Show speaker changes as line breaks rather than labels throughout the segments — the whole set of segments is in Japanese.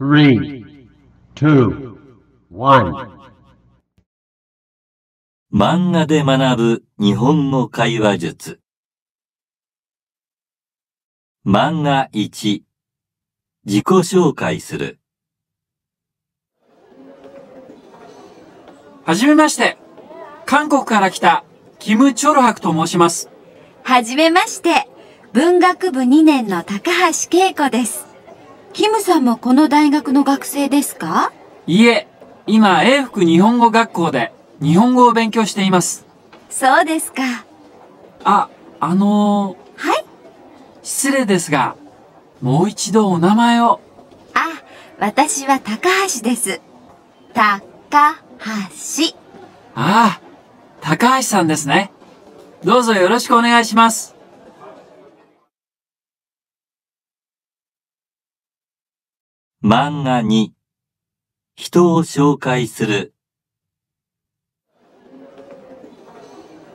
three, two, one. 漫画で学ぶ日本語会話術。漫画1、自己紹介す
る。はじめまして。韓国から来た、キム・チョルハクと申します。
はじめまして。文学部2年の高橋恵子です。キムさんもこの大学の学生ですか
いえ、今、英福日本語学校で日本語を勉強しています。そうですか。あ、あのー、はい失礼ですが、もう一度お名前を。あ、私は高橋です。高橋。ああ、高橋さんですね。どうぞよろしくお願いします。
漫画に人を紹介する。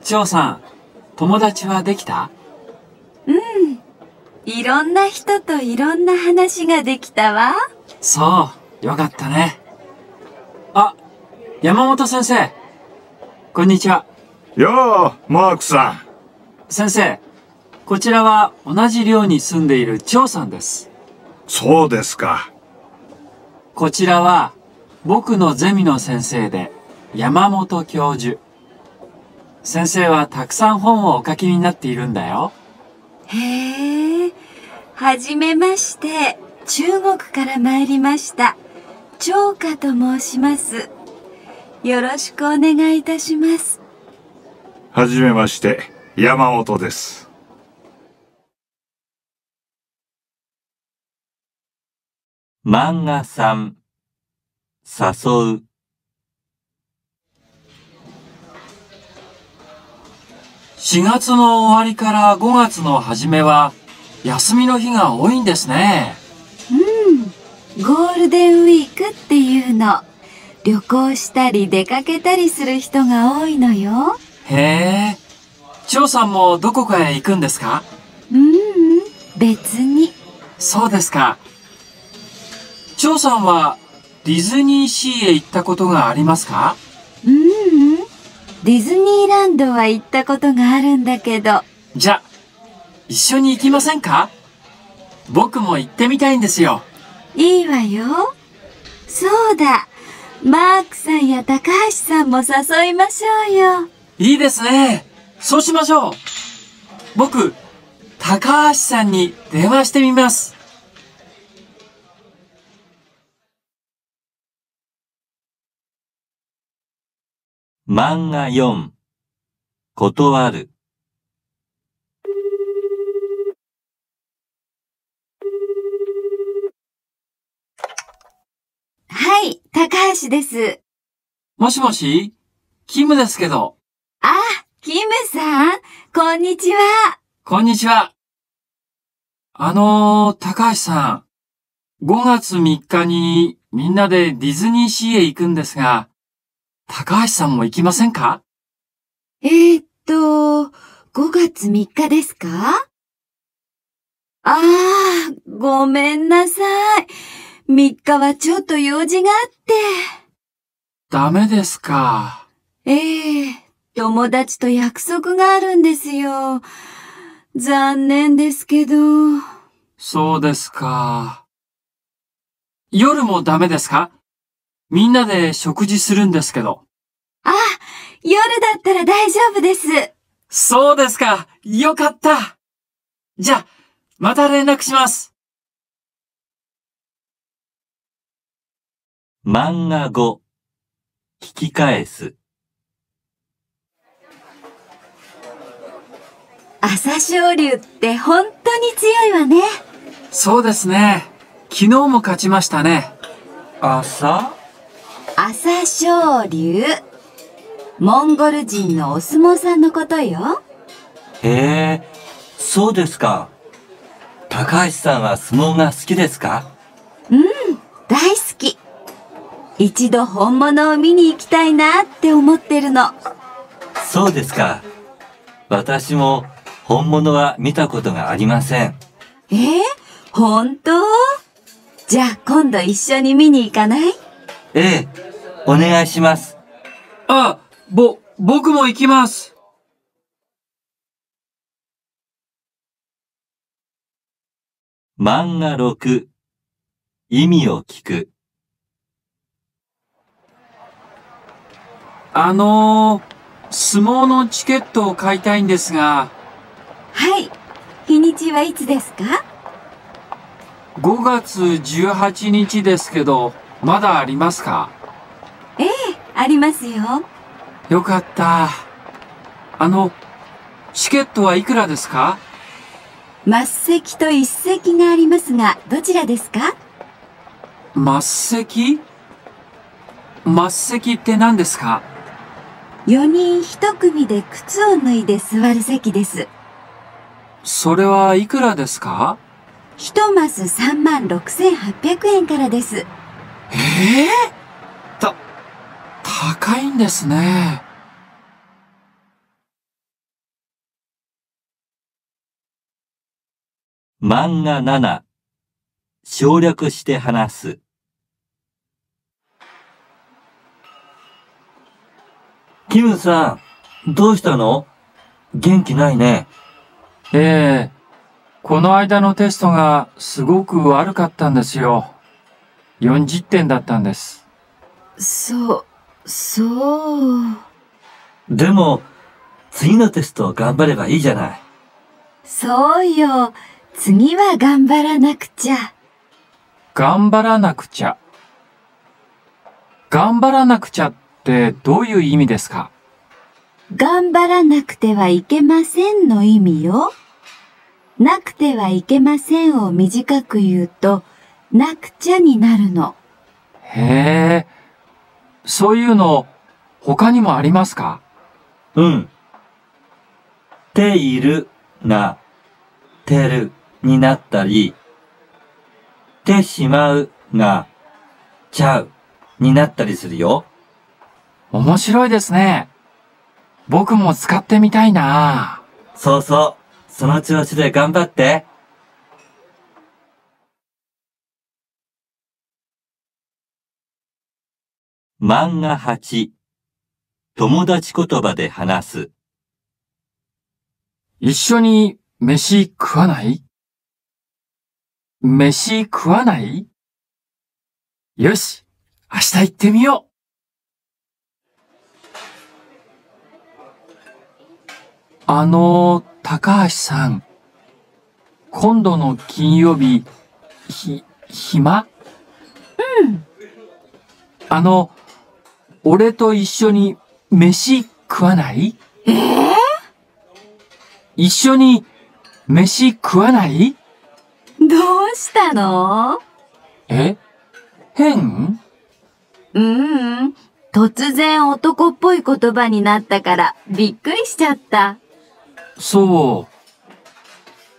翔さん、友達はできた
うん。いろんな人といろんな話ができたわ。
そう、よかったね。あ、山本先生。こんにちは。よう、マークさん。先生、こちらは同じ寮に住んでいる張さんです。そうですか。こちらは僕のゼミの先生で山本教授。先生はたくさん本をお書きになっているんだよ。
へえ、はじめまして、中国から参りました。長歌と申します。よろしくお願いいたします。
はじめまして、山本です。漫
画さん、誘う。
4月の終わりから5月の初めは、休みの日が多いんですね。うん。
ゴールデンウィークっていうの。旅行したり出かけたりする人が多いのよ。
へえ。千代さんもどこかへ行くんですかうん、別に。そうですか。翔さんはディズニーシーへ行ったことがありますかうん、うん、
ディズニーランドは行ったことがあるんだけど。
じゃ、一緒に行きませんか僕も行ってみたいんですよ。
いいわよ。そうだ。マークさんや高橋さんも誘い
ましょうよ。いいですね。そうしましょう。僕、高橋さんに電話してみます。
漫画4、断る。
はい、高橋です。
もしもし、キムですけど。あ、キ
ムさん、
こんにちは。こんにちは。あのー、高橋さん、5月3日にみんなでディズニーシーへ行くんですが、高橋さんも行きませんか
えー、っと、5月3日ですかああ、ごめんなさい。3日はちょっと用事があって。
ダメですか。
ええー、友達と約束があるんですよ。残念ですけど。
そうですか。夜もダメですかみんなで食事するんですけど。あ、夜だったら大丈夫です。そうですか。よかった。
じゃあ、また連絡します。
漫画語、聞き返す。
朝青龍って本当に強いわね。
そうですね。昨日も勝ちましたね。朝
朝青龍モンゴル人のお相撲さんのことよ
へえそうですか高橋さんは相撲が好きですか
うん大好き一度本物を見に行きたいなって思ってるの
そうですか私も本物は見たことがありません
えー、本当じゃあ今度一緒に見に行かない
ええお願いします。
あ、
ぼ、僕も行きます。
漫画6、意味を聞
く。あのー、相撲のチケットを買いたいんですが。はい。日にちはいつですか ?5 月18日ですけど、まだありますか
ありますよ。
よかった。あの、チケットはいくらですか
末席と一席がありますが、どちらですか
末席末席って何ですか
?4 人1組で靴を脱いで座る席です。
それはいくらですか
一マス3万6800円からです。
ええー高いんですね。
漫画7、省略して話す。キ
ムさん、どうしたの元気ないね。ええこの間のテストがすごく悪かったんですよ。40点だったんです。
そう、そう。
でも、次のテストを頑張ればいいじゃない。
そうよ。次は頑張らなくちゃ。
頑張らなくちゃ。頑張らなくちゃってどういう意味ですか
頑張らなくてはいけませんの意味よ。なくてはいけませんを短く言うと、なくちゃになる
の。へえ。そういうの、他にもありますかうん。ているが、
てるになったり、てしまうが、ちゃうになったりするよ。
面白いですね。僕も使ってみたいな
そうそう。その調子で頑張って。漫画8、友
達言葉で話す。一緒に飯食わない飯食わないよし、明日行ってみよう。あの、高橋さん。今度の金曜日、ひ、暇うん。あの、俺と一緒に飯食わないえー、一緒に飯食わない
どうしたの
え変
うん、突然男っぽい言葉になったからびっくりしちゃった。
そう。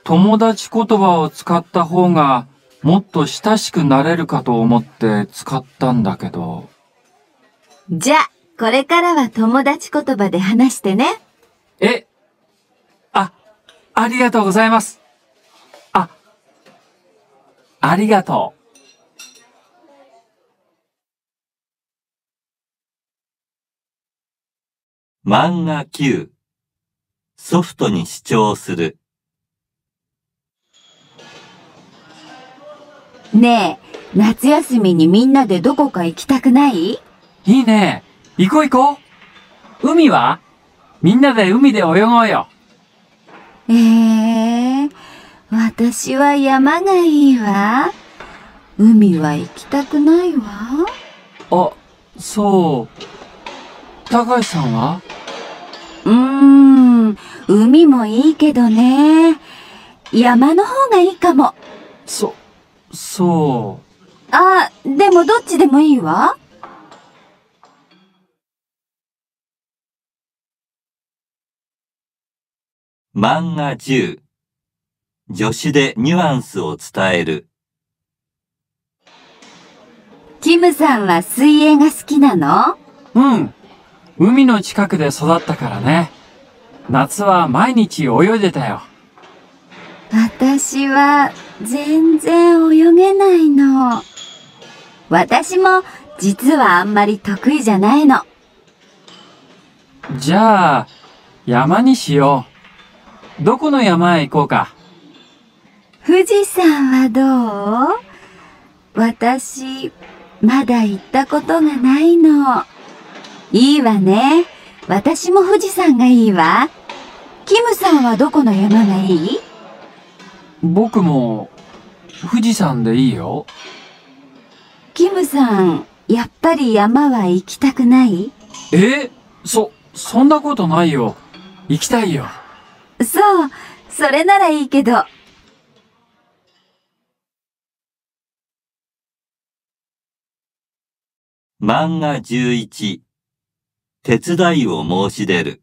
友達言葉を使った方がもっと親しくなれるかと思って使ったんだけど。
じゃあ、これからは友達言
葉で話してね。え、あ、ありがとうございます。あ、ありがと
う。漫画9ソフトに主張する
ねえ、夏休みにみんなでどこか行きたくない
いいね。行こう行こう。海はみんなで海で泳ごうよ。え
えー、私は山がいいわ。海は行きたくないわ。
あ、そう。高橋さんは
うーん、海もいいけどね。山の方がいいかも。そ、
そ
う。あ、でもどっちでもいいわ。
漫画10助子でニュアンスを伝える
キムさんは水泳が好きなの
うん海の近くで育ったからね夏は毎日泳いでたよ
私は全然泳げないの私も実はあんまり得意じゃないの
じゃあ山にしようどこの山へ行こうか。
富士山はどう私、まだ行ったことがないの。いいわね。私も富士山がいいわ。キムさんはどこの山がいい
僕も、富士山でいいよ。
キムさん、やっぱり山は行きたくない
えそ、そんなことないよ。行きたいよ。
そう、それならいいけど。
漫画11、手伝いを申し出る。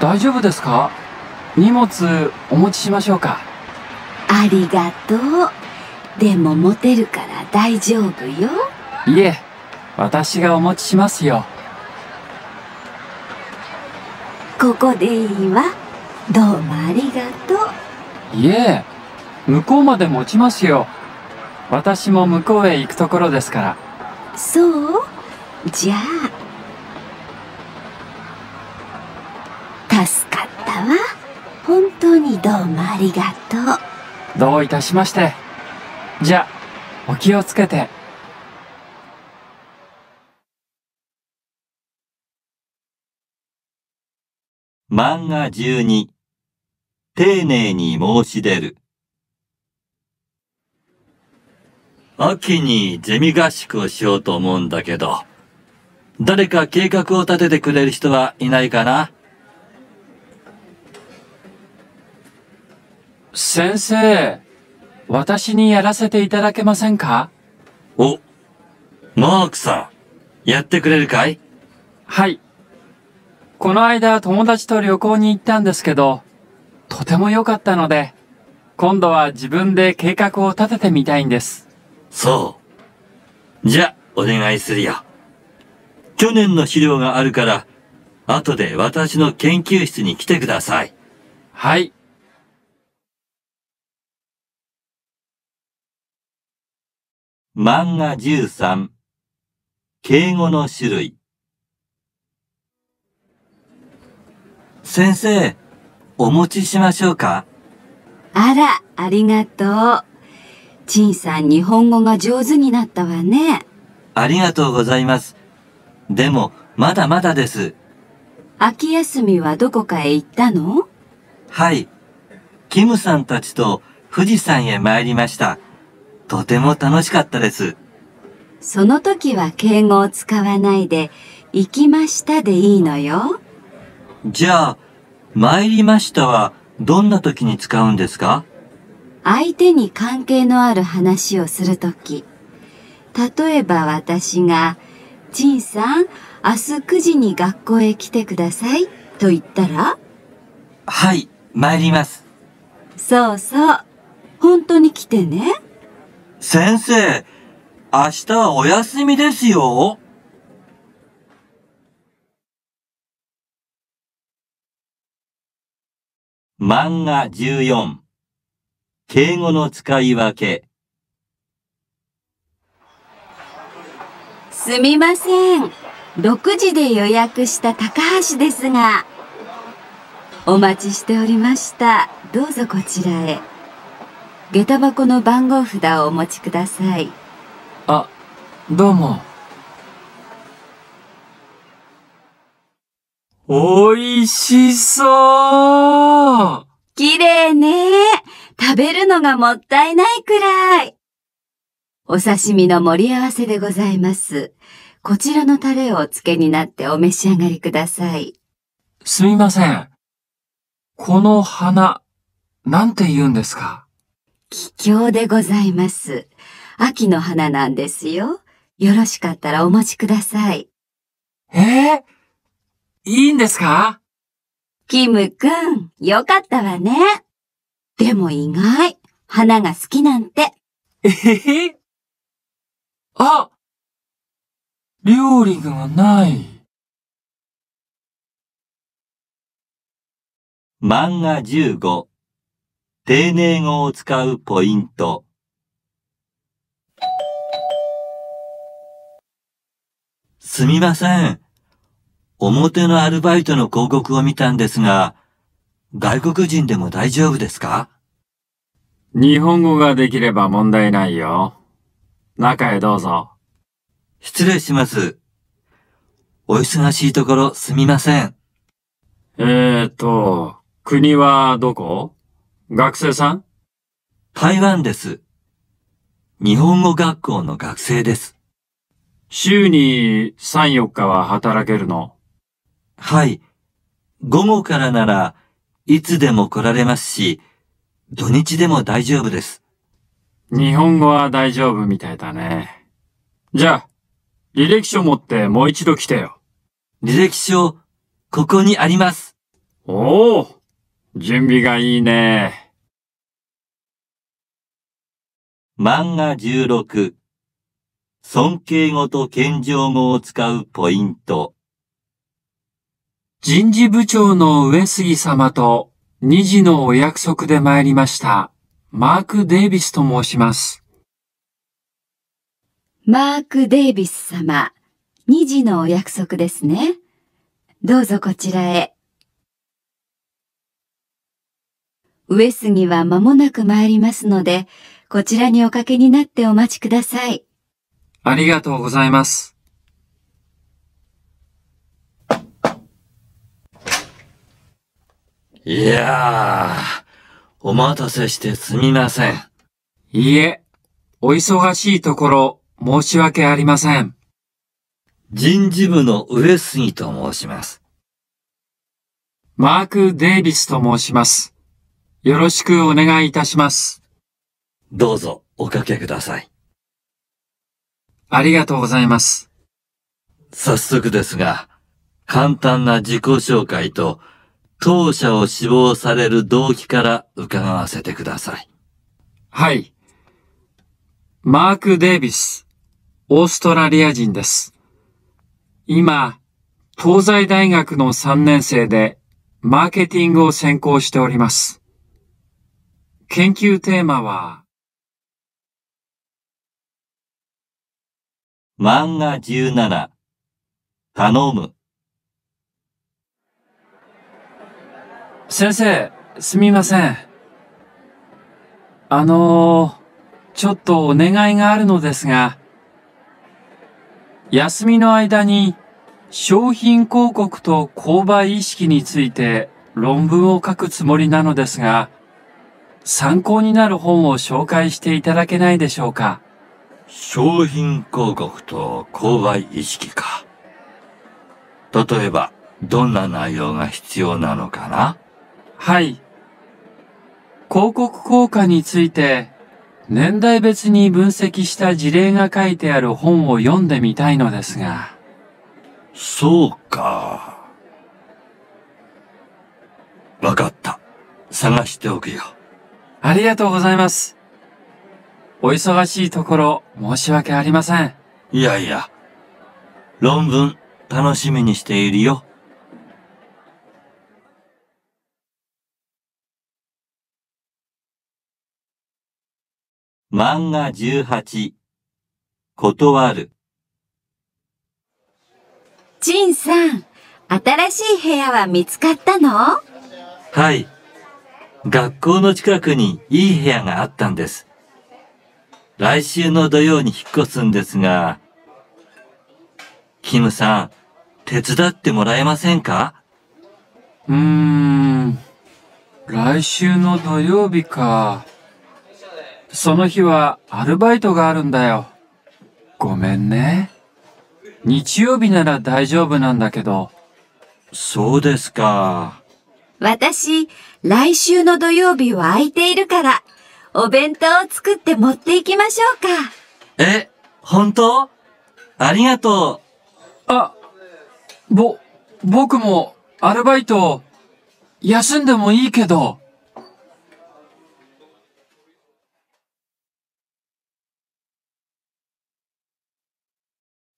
大丈夫ですか荷物お持ちしましょうか。ありがとう。でも持てるから大丈夫よ。いえ、私がお持ちしますよ。
ここでいいわ
どうもありがとういえ向こうまで持ちますよ私も向こうへ行くところですからそうじゃあ助か
ったわ本当にどうもありがと
うどういたしましてじゃあお気をつけて。
漫画12丁寧に申し出る秋にゼミ合宿をしようと思うんだけど誰か計画を立ててくれる人はいないかな
先生私にやらせていただけませんかおマークさん
やってくれるかい
はいこの間友達と旅行に行ったんですけど、とても良かったので、今度は自分で計画を立ててみたいんです。
そう。じゃ、お願いするよ。去年の資料があるから、後で私の研究室に来てください。はい。漫画13敬語の種類先生、お持ちしましょうか
あら、ありがとう。陳さん、日本語が上手になったわね。
ありがとうございます。でも、まだまだです。
秋休みはどこかへ行ったの
はい。キムさんたちと富士山へ参りました。とても楽しかったです。
その時は敬語を使わないで、行きましたでいいのよ。
じゃあ、参りましたはどんな時に使うんですか
相手に関係のある話をするとき。例えば私が、陳さん、明日9時に学校へ来てくださいと言ったらはい、
参ります。
そうそう。本当に来てね。
先生、明日はお休みですよ。漫画14敬語の使い分け
すみません6時で予約した高橋ですがお待ちしておりましたどうぞこちらへ下駄箱の番号札をお持ちください
あどうも。美味しそ
う綺麗ね。食べるのがもったいないくらい。お刺身の盛り合わせでございます。こちらのタレをお付けになってお召し上がりください。
すみません。この花、なんて言うんですか
気境でございます。秋の花なんですよ。よろしかったらお持ちください。えー、
いいんですか
キムくん、よかったわね。でも意外、花が好きなんて。
えへへ。あ料理がない。
漫画15、丁寧語を使うポイント。すみません。表のアルバイトの広告を見たんですが、
外国人でも大丈夫ですか日本語ができれば問題ないよ。中へどうぞ。失礼します。
お忙しいところすみません。えーと、国はどこ学生さん台湾です。日本語学校の学生です。週に3、4日は働けるのはい。午後からならいつでも来られますし、土日でも大丈夫です。
日本語は大丈夫みたいだね。じゃあ、履歴書持ってもう一度来てよ。履歴書、ここにあります。おお、準備がいいね。
漫画16、尊敬語と謙譲語を使
うポイント。人事部長の上杉様と二時のお約束で参りました。マーク・デイビスと申します。
マーク・デイビス様、二時のお約束ですね。どうぞこちらへ。上杉は間もなく参りますので、こちらにおかけになってお待ちください。
ありがとうございます。いやー、お待たせしてすみません。いいえ、お忙しいところ、申し訳ありません。人事部の上杉と申します。マーク・デイビスと申します。よろしくお願いいたします。どうぞおかけください。ありがとうございます。
早速ですが、簡単な自己紹介と当社を
志望される動機から伺わせてください。はい。マーク・デイビス、オーストラリア人です。今、東西大学の3年生でマーケティングを専攻しております。研究テーマは、漫画17、頼む。先生、すみません。あのー、ちょっとお願いがあるのですが、休みの間に商品広告と購買意識について論文を書くつもりなのですが、参考になる本を紹介していただけないでしょうか。
商品広告と購買意識か。
例えば、どんな内容が必要なのかなはい。広告効果について、年代別に分析した事例が書いてある本を読んでみたいのですが。そうか。わかった。探しておくよ。ありがとうございます。お忙しいところ申し訳ありません。
いやいや、論文楽しみにしているよ。漫画18断る
ジンさん、新しい部屋は見つかったのは
い。学校の近くにいい部屋があったんです。来週の土曜に引っ越すんですが、キムさん、手伝ってもらえませんか
うーん、
来週の土曜日か。その日はアルバイトがあるんだよ。ごめんね。日曜日なら大丈夫なんだけど。そうですか。私、
来週の土曜日は空いているから、お弁当を作って持っていきましょ
うか。え、本当ありがとう。あ、ぼ、僕もアルバイト、休んでもいいけど。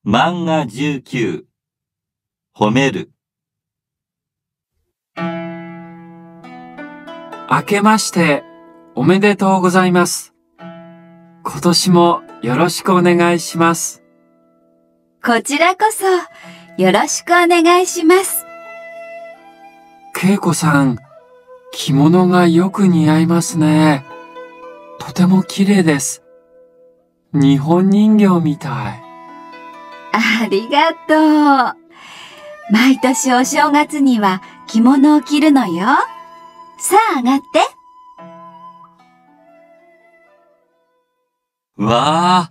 漫画19
褒める明けましておめでとうございます。今年もよろしくお願いします。
こちらこそ
よろしくお願いします。恵子さん、着物がよく似合いますね。とても綺麗です。日本人形みたい。
ありがとう。毎年お正月には着物を着るのよ。さあ上がって。
わあ、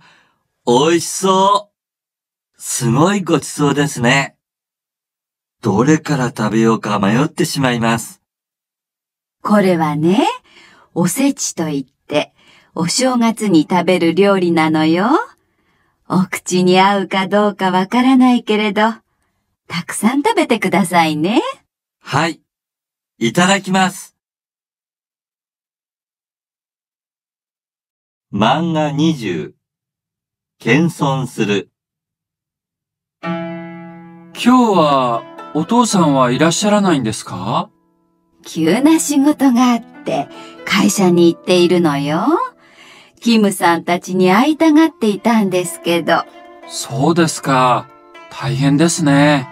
美味しそう。すごいごちそうですね。どれから食べようか迷ってしまいます。
これはね、おせちといって、お正月に食べる料理なのよ。お口に合うかどうかわからないけれど、たくさん食べてくださいね。
はい。いただきます。漫
画20、謙遜する。今日は、お父さんはいらっしゃらないんですか急
な仕事があって、会社に行っているのよ。キムさんたちに会いたがっていたんですけど。
そうですか。大変
ですね。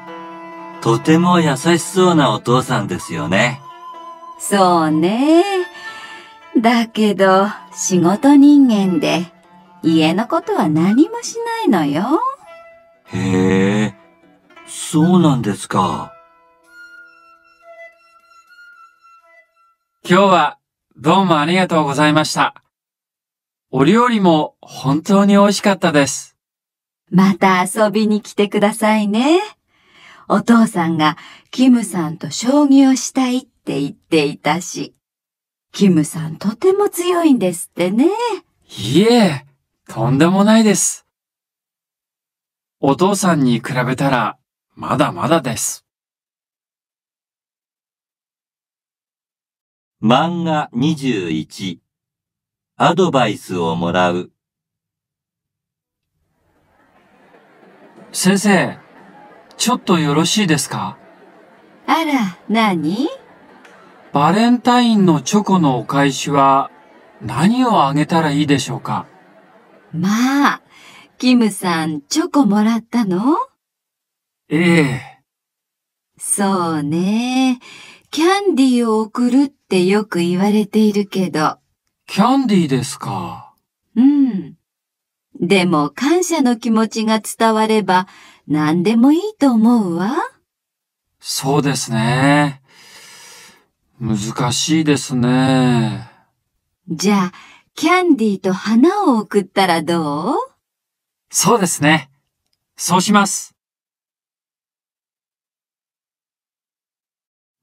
とても優しそうなお父さんですよね。
そうね。だけど、仕事人間で、家のことは何もしないのよ。
へえ、
そうなんですか。
今日はどうもありがとうございました。お料理も本当に美味しかったです。
また遊びに来てくださいね。お父さんがキムさんと将棋をしたいって言っていたし。キムさんとても強いんですってね。
い
え、とんでもないです。お父さんに比べたら、まだまだです。
漫画21アドバイスをもらう。
先生、ちょっとよろしいですかあら、何バレンタインのチョコのお返しは何をあげたらいいでしょうか
まあ、キムさんチョコもらったのええ。そうね。キャンディーを送るってよく言われているけど、
キャンディーですか。
うん。でも感謝の気持ちが伝われば何でもいいと思うわ。
そうですね。難しいですね。
じゃあ、キャンディーと花を送ったらどう
そうですね。そうします。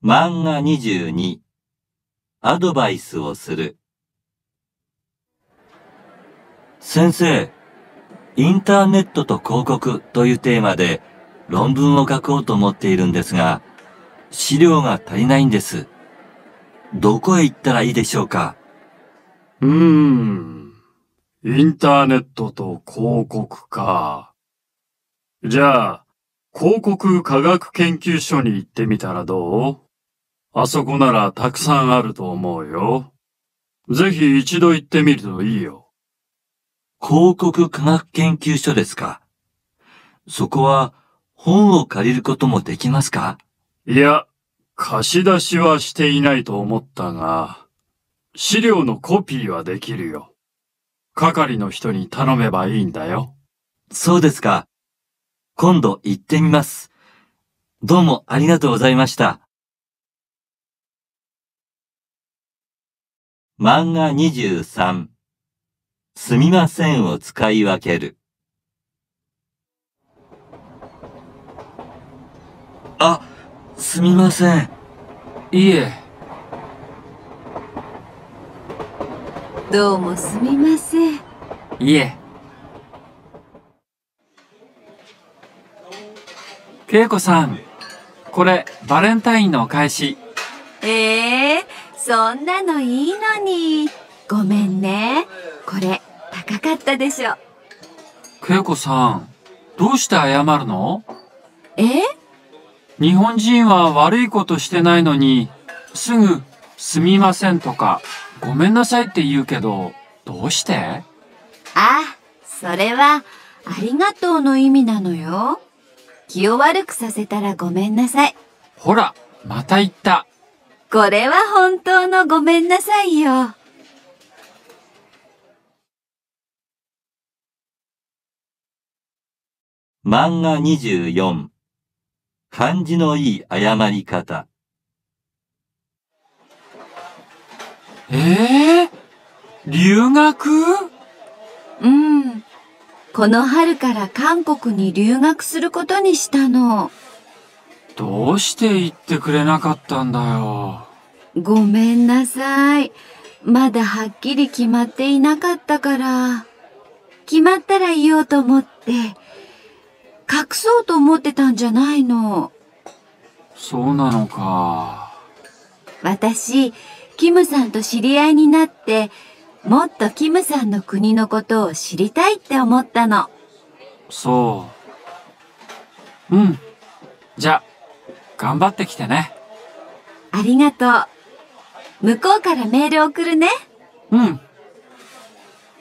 漫画22アドバイスをする先生、インターネットと広告というテーマで論文を書こうと思っているんですが、資料が足りないんです。
どこへ行ったらいいでしょうか
うーん。
インターネットと広告か。じゃあ、広告科学研究所に行ってみたらどうあそこならたくさんあると思うよ。ぜひ一度行ってみるといいよ。広告科学研究所ですかそこは本を借りることもできますかいや、貸し出しはしていないと思ったが、資料のコピーはできるよ。係の人に頼めばいいんだよ。そうですか。今度行ってみ
ます。どうもありがとうございました。漫画23すみませんを使い分ける。
あ、すみません。いえ。
どうもすみません。
いえ。恵子さん、これ、バレンタインのお返し。え
えー、そんなのいいのに。ごめんね。これ、高かったでしょう。
いこさん、どうして謝るのえ日本人は悪いことしてないのに、すぐ、すみませんとか、ごめんなさいって言うけど、どうして
あ、それは、ありがとうの意味なのよ。気を悪くさせたらごめんなさい。
ほら、また言った。
これは本当のごめんなさいよ。
漫画24漢字のいい誤り方
ええー、留学
うんこの春から韓国に留学することにしたの
どうして言ってくれなかったんだよご
めんなさいまだはっきり決まっていなかったから決まったら言おうと思って隠そうと思ってたんじゃないの。
そうなのか。私、
キムさんと知り合いになって、もっとキムさんの国のことを知りたいって思ったの。
そう。うん。じゃあ、頑張ってきてね。
ありがとう。向こうからメール送るね。うん。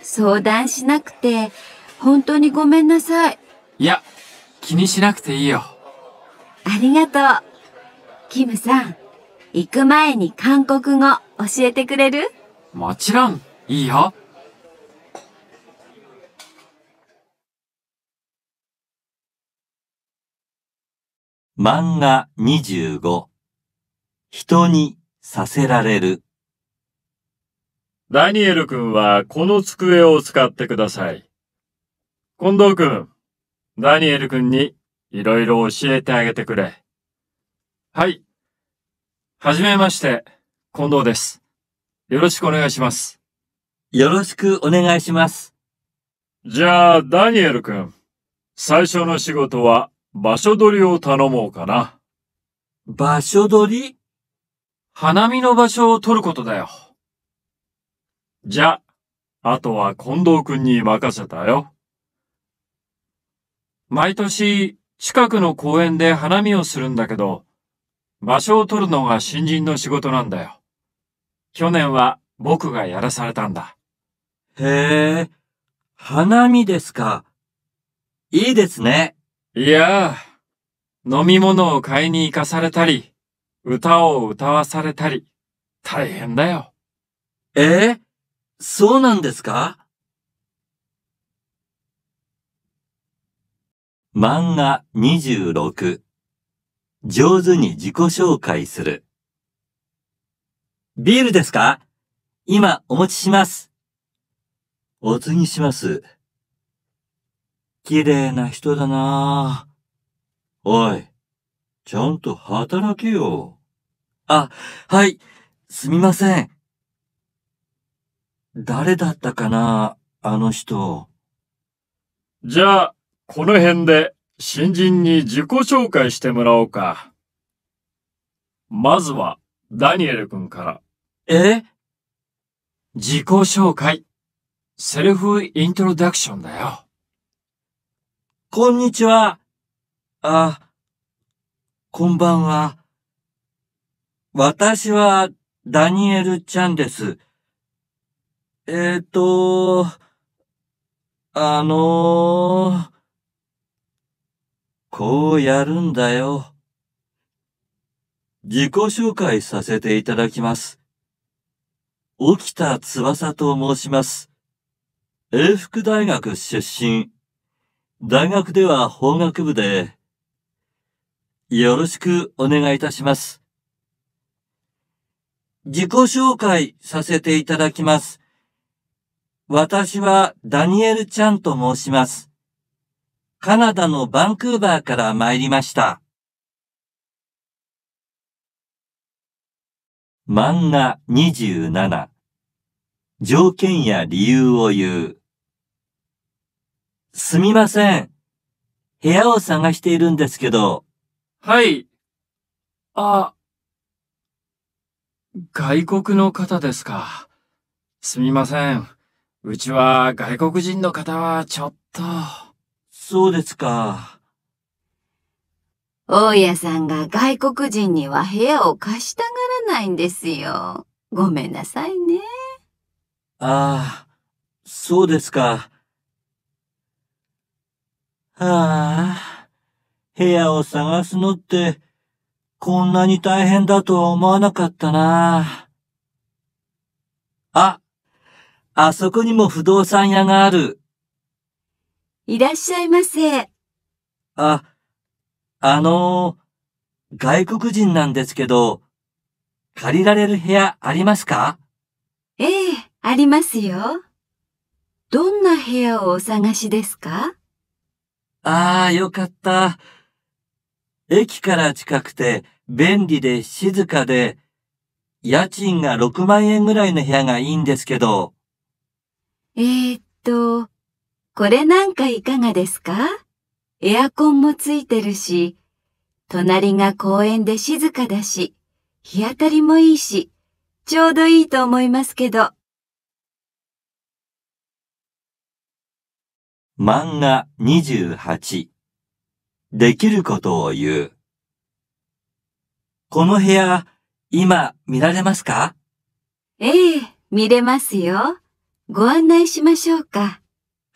相談しなくて、本当にごめんなさい。
いや、気にしなくていいよ。
ありがとう。キムさん、行く前に韓国語教えてくれる
もちろん、いいよ。
漫画25人にさせら
れるダニエル君はこの机を使ってください。近藤君。ダニエル君にいろいろ教えてあげてくれ。はい。はじめまして、近藤です。よろしくお願いします。よろしくお願いします。じゃあ、ダニエル君、最初の仕事は場所取りを頼もうかな。場所取り花見の場所を取ることだよ。じゃあ、あとは近藤君に任せたよ。毎年近くの公園で花見をするんだけど、場所を取るのが新人の仕事なんだよ。去年は僕がやらされたんだ。へえ、花見ですか。いいですね。いやあ、飲み物を買いに行かされたり、歌を歌わされたり、大変だよ。ええ、そうなんですか
漫画26上手に自己紹介するビールですか今お持ちします。お次ぎします。綺麗な人だなおい、ちゃんと働けよ。あ、はい、すみません。誰だったかなあの
人。じゃあ、この辺で新人に自己紹介してもらおうか。まずはダニエル君から。え自己紹介。セルフイントロダクションだよ。こんにちは。あ、
こんばんは。私はダニエルちゃんです。えっ、ー、と、あのーこうやるんだよ。自己紹介させていただきます。沖田翼と申します。英福大学出身。大学では法学部で、よろしくお願いいたします。自己紹介させていただきます。私はダニエルちゃんと申します。カナダのバンクーバーから参りました。漫画27条件や理由を言う。すみません。部屋を探しているんですけど。
はい。あ、外国の方ですか。すみません。うちは外国人の方はちょっと。そうですか。
大家さんが外国人には部屋を貸したがらないんですよ。ごめんなさいね。
ああ、そうですか。はあ、部屋を探すのって、こんなに大変だとは思わなかったな。あ、あそこにも不動産屋がある。
いらっしゃいませ。
あ、あのー、外国人なんですけど、借りられる部屋ありますか
ええ、ありますよ。どんな部屋をお探しですか
ああ、よかった。駅から近くて便利で静かで、家賃が6万円ぐらいの部屋がいいんですけど。
えー、っと、これなんかいかがですかエアコンもついてるし、隣が公園で静かだし、日当たりもいいし、ちょうどいいと思いますけど。
漫画28できることを言う。この部屋、今見られますか
ええ、見れますよ。ご案内しましょうか。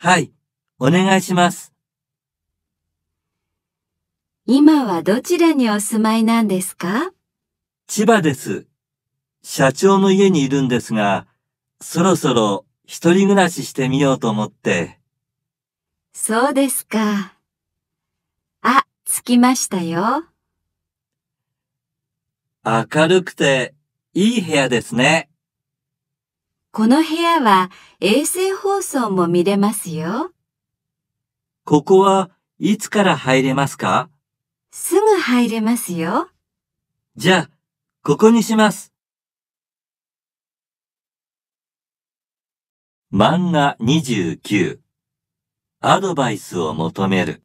はい、お願いします。
今はどちらにお住まいなんですか
千葉です。社長の家にいるんですが、そろそろ一人暮らししてみようと思って。
そうですか。あ、着きましたよ。
明るくていい部屋ですね。
この部屋は衛星放送も見れますよ。
ここはいつから入れますか
すぐ入れますよ。
じゃあ、ここにします。漫画29アドバイスを求める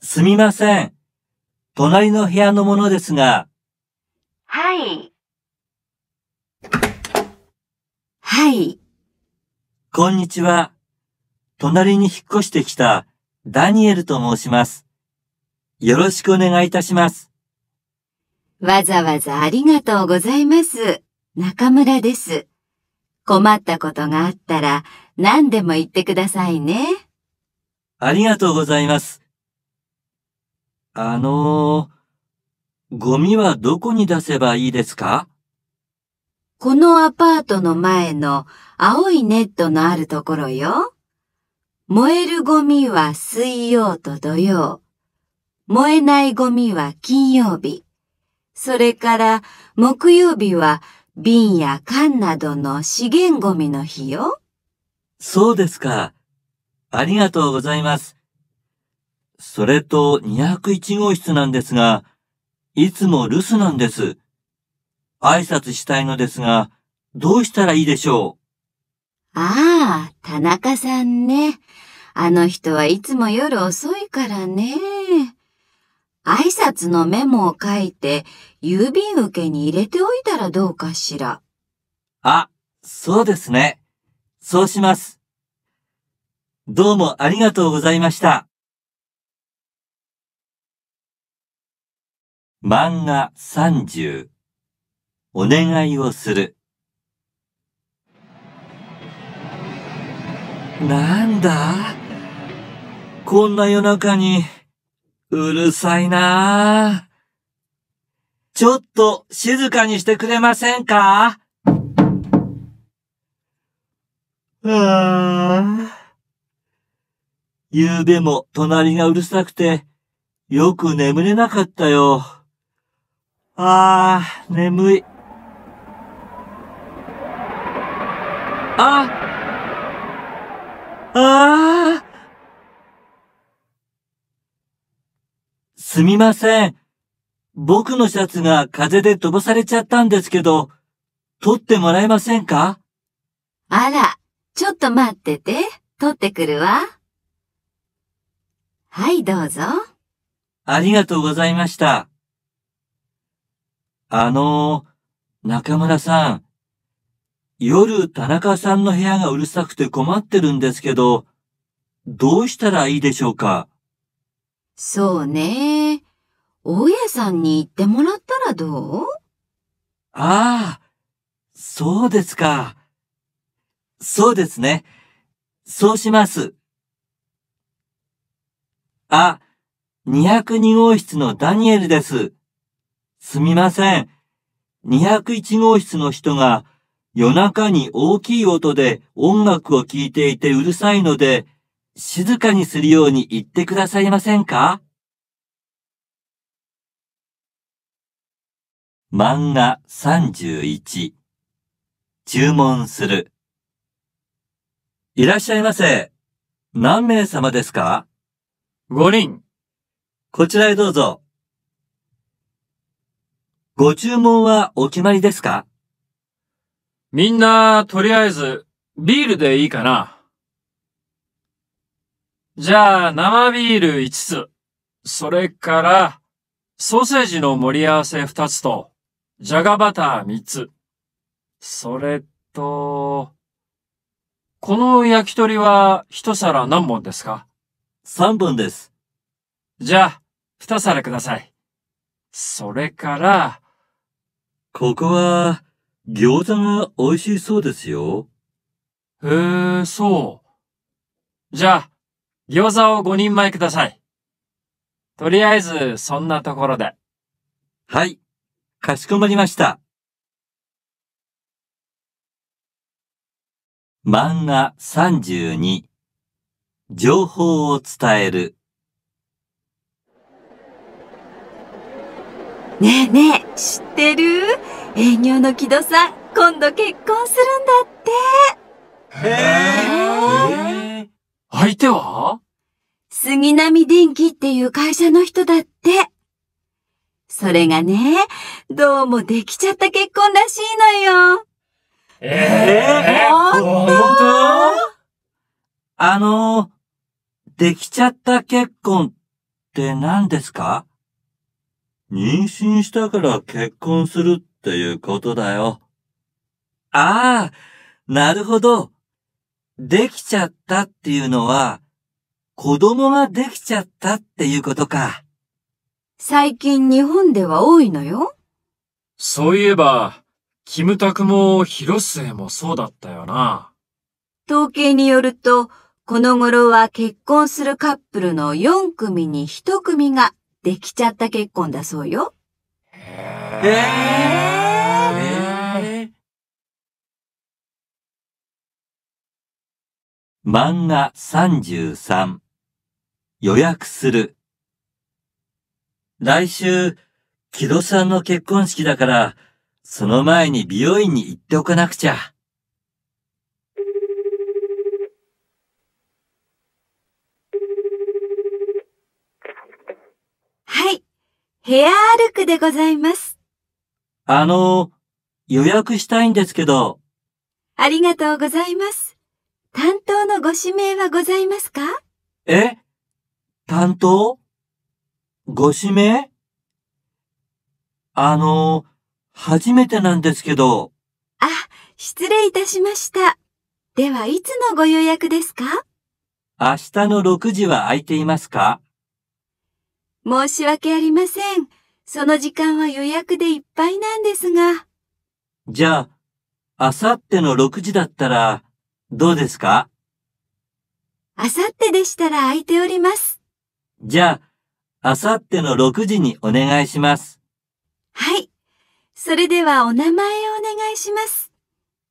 すみません。隣の部屋のものですが、はい。はい。こんにちは。隣に引っ越してきたダニエルと申します。よろしくお願いいたします。
わざわざありがとうございます。中村です。困ったことがあったら何でも言ってくださいね。
ありがとうございます。あのー、ゴミはどこに出せばいいですか
このアパートの前の青いネットのあるところよ。燃えるゴミは水曜と土曜。燃えないゴミは金曜日。それから木曜日は瓶や缶などの資源ゴミの日よ。
そうですか。ありがとうございます。それと201号室なんですが、いつも留守なんです。挨拶したいのですが、どうしたらいいでしょ
うああ、田中さんね。あの人はいつも夜遅いからね。挨拶のメモを書いて、郵便受けに入れておいたらどうかしら。
あ、
そうですね。そうします。どうもありがとうございました。漫画30お願いをするなんだこんな夜中にうるさいなちょっと静かにしてくれませんか
ああ。
ゆうべも隣がうるさくてよく眠れなかったよ。あー、眠い。
ああ
すみません。僕のシャツが風で飛ばされちゃったんですけど、取ってもらえませんか
あら、ちょっと待ってて。取ってくるわ。はい、どうぞ。
ありがとうございました。あの、中村さん、夜田中さんの部屋がうるさくて困ってるんですけど、どうしたらいいでしょうか
そうね。大家さんに行ってもらったらどうああ、そうですか。
そうですね。そうします。あ、202号室のダニエルです。すみません。201号室の人が夜中に大きい音で音楽を聴いていてうるさいので、静かにするように言ってくださいませんか漫画31注文するいらっしゃいませ。何名様ですか ?5 人。こちらへどうぞ。
ご注文はお決まりですかみんな、とりあえず、ビールでいいかな。じゃあ、生ビール5つ。それから、ソーセージの盛り合わせ2つと、じゃがバター3つ。それと、この焼き鳥は1皿何本ですか ?3 本です。じゃあ、2皿ください。それから、ここは、餃子が美味しそうですよ。へえ、そう。じゃあ、餃子を5人前ください。とりあえず、そんなところで。はい、かしこまりました。
漫画32情報を伝える
ねえねえ、知ってる営業の木戸さん、今度結婚するんだっ
て。へえ。相手は
杉並電機っていう会社の人だって。それがね、どうもできちゃった結婚らしいのよ。
え
えー、ほんと
あの、
できちゃった結婚って何ですか妊娠したから結婚するっていうことだよ。ああ、なるほど。できちゃったっていうのは、子
供ができちゃったっていうことか。
最近日本では多いのよ。
そういえば、キムタクも広末もそうだったよな。
統計によると、この頃は結婚するカップルの4組に1組ができちゃった結婚だそうよ。えー、
え
ー、漫画33予約する来週、木戸さんの結婚式だから、その前に美容院に行っておかなくちゃ。
はい。ヘア歩くで
ございます。
あの、予約したいんですけど。
ありがとうございます。担当のご指名はございますか
え担当ご指名あの、初めてなんですけど。
あ、失礼いたしました。では、いつのご予約ですか
明日の6時は空いていますか
申し訳ありません。その時間は予約でいっぱいなんですが。
じゃあ、あさっての6時だったら、どうですか
あさってでしたら空いております。
じゃあ、あさっての6時にお願いします。
はい。それではお名前をお願いします。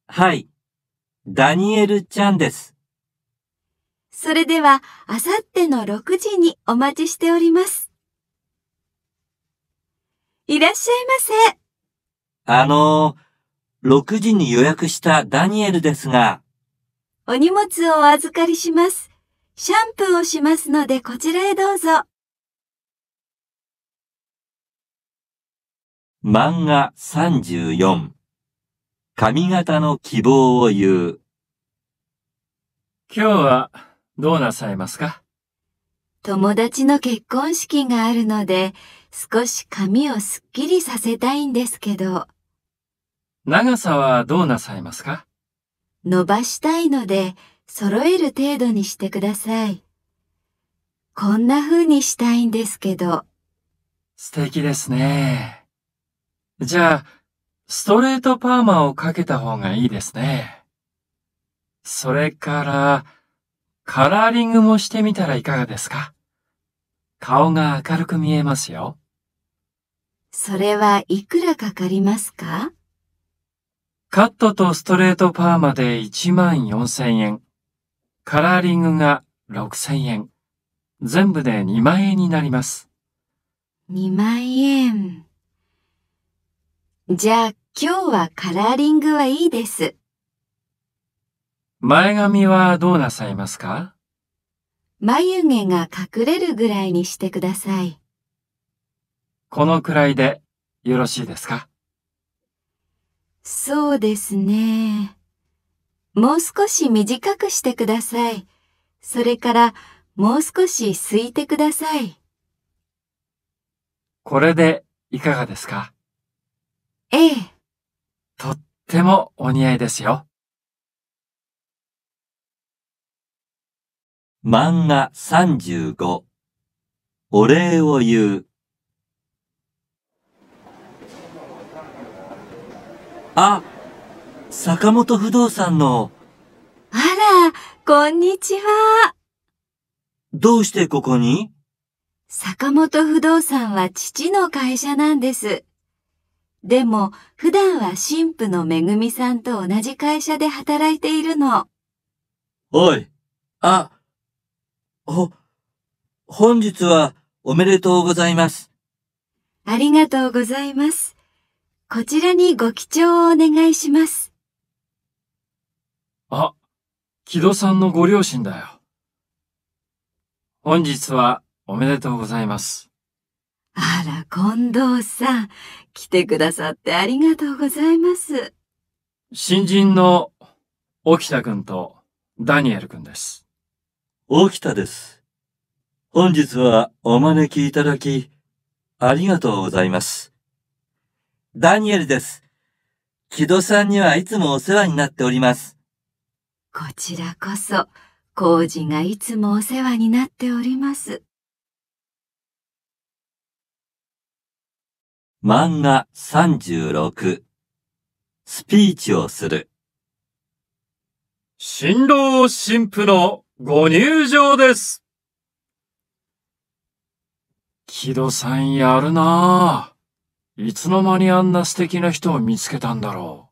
はい。ダニエルちゃんです。
それでは、あさっての6時にお待ちしております。いらっしゃいませ。
あの、6時に予約したダニエルですが。
お荷物をお預かりします。シャンプーをしますのでこちらへどうぞ。
漫画34髪型の希望
を言う今日はどうなさいますか
友達の結婚式があるので、少し髪をすっきりさせたいんですけど。
長さはどうなさいますか
伸ばしたいので、揃える程度にしてください。こんな風にしたいんですけど。
素敵ですね。じゃあ、ストレートパーマをかけた方がいいですね。それから、カラーリングもしてみたらいかがですか顔が明るく見えますよ。それはいくらかかりますかカットとストレートパーマで1万4千円。カラーリングが6千円。全部で2万円になります。
2万円。じゃあ今日はカラーリングはいいです。
前髪はどうなさいますか
眉毛が隠れるぐらいにしてください。
このくらいでよろしいですか
そうですね。もう少し短くしてください。それからもう少し空いてください。
これでいかがですかええ。とってもお似合いですよ。漫画
35お礼を言うあ、坂本不動産の。
あら、こんにちは。
どうしてここに
坂本不動産は父の会社なんです。でも、普段は神父のめぐみさんと同じ会社で働いているの。
おい、あ、ほ、本日はおめでとうございます。
ありがとうございます。こちらにご記帳をお願いします。
あ、木戸さんのご両親だよ。本日はおめでとうございます。
あら、近藤さん、来てくださってありがとうございます。
新人の沖田くんとダニエルくんです。沖田です。
本日はお招きいただき、ありがとうございます。ダニエルです。木戸さんにはいつもお世話になっておりま
す。こちらこそ、工事がいつもお世話になっております。
漫画36スピーチをする
新郎新婦のご入場です木戸さんやるなぁ。いつの間にあんな素敵な人を見つけたんだろ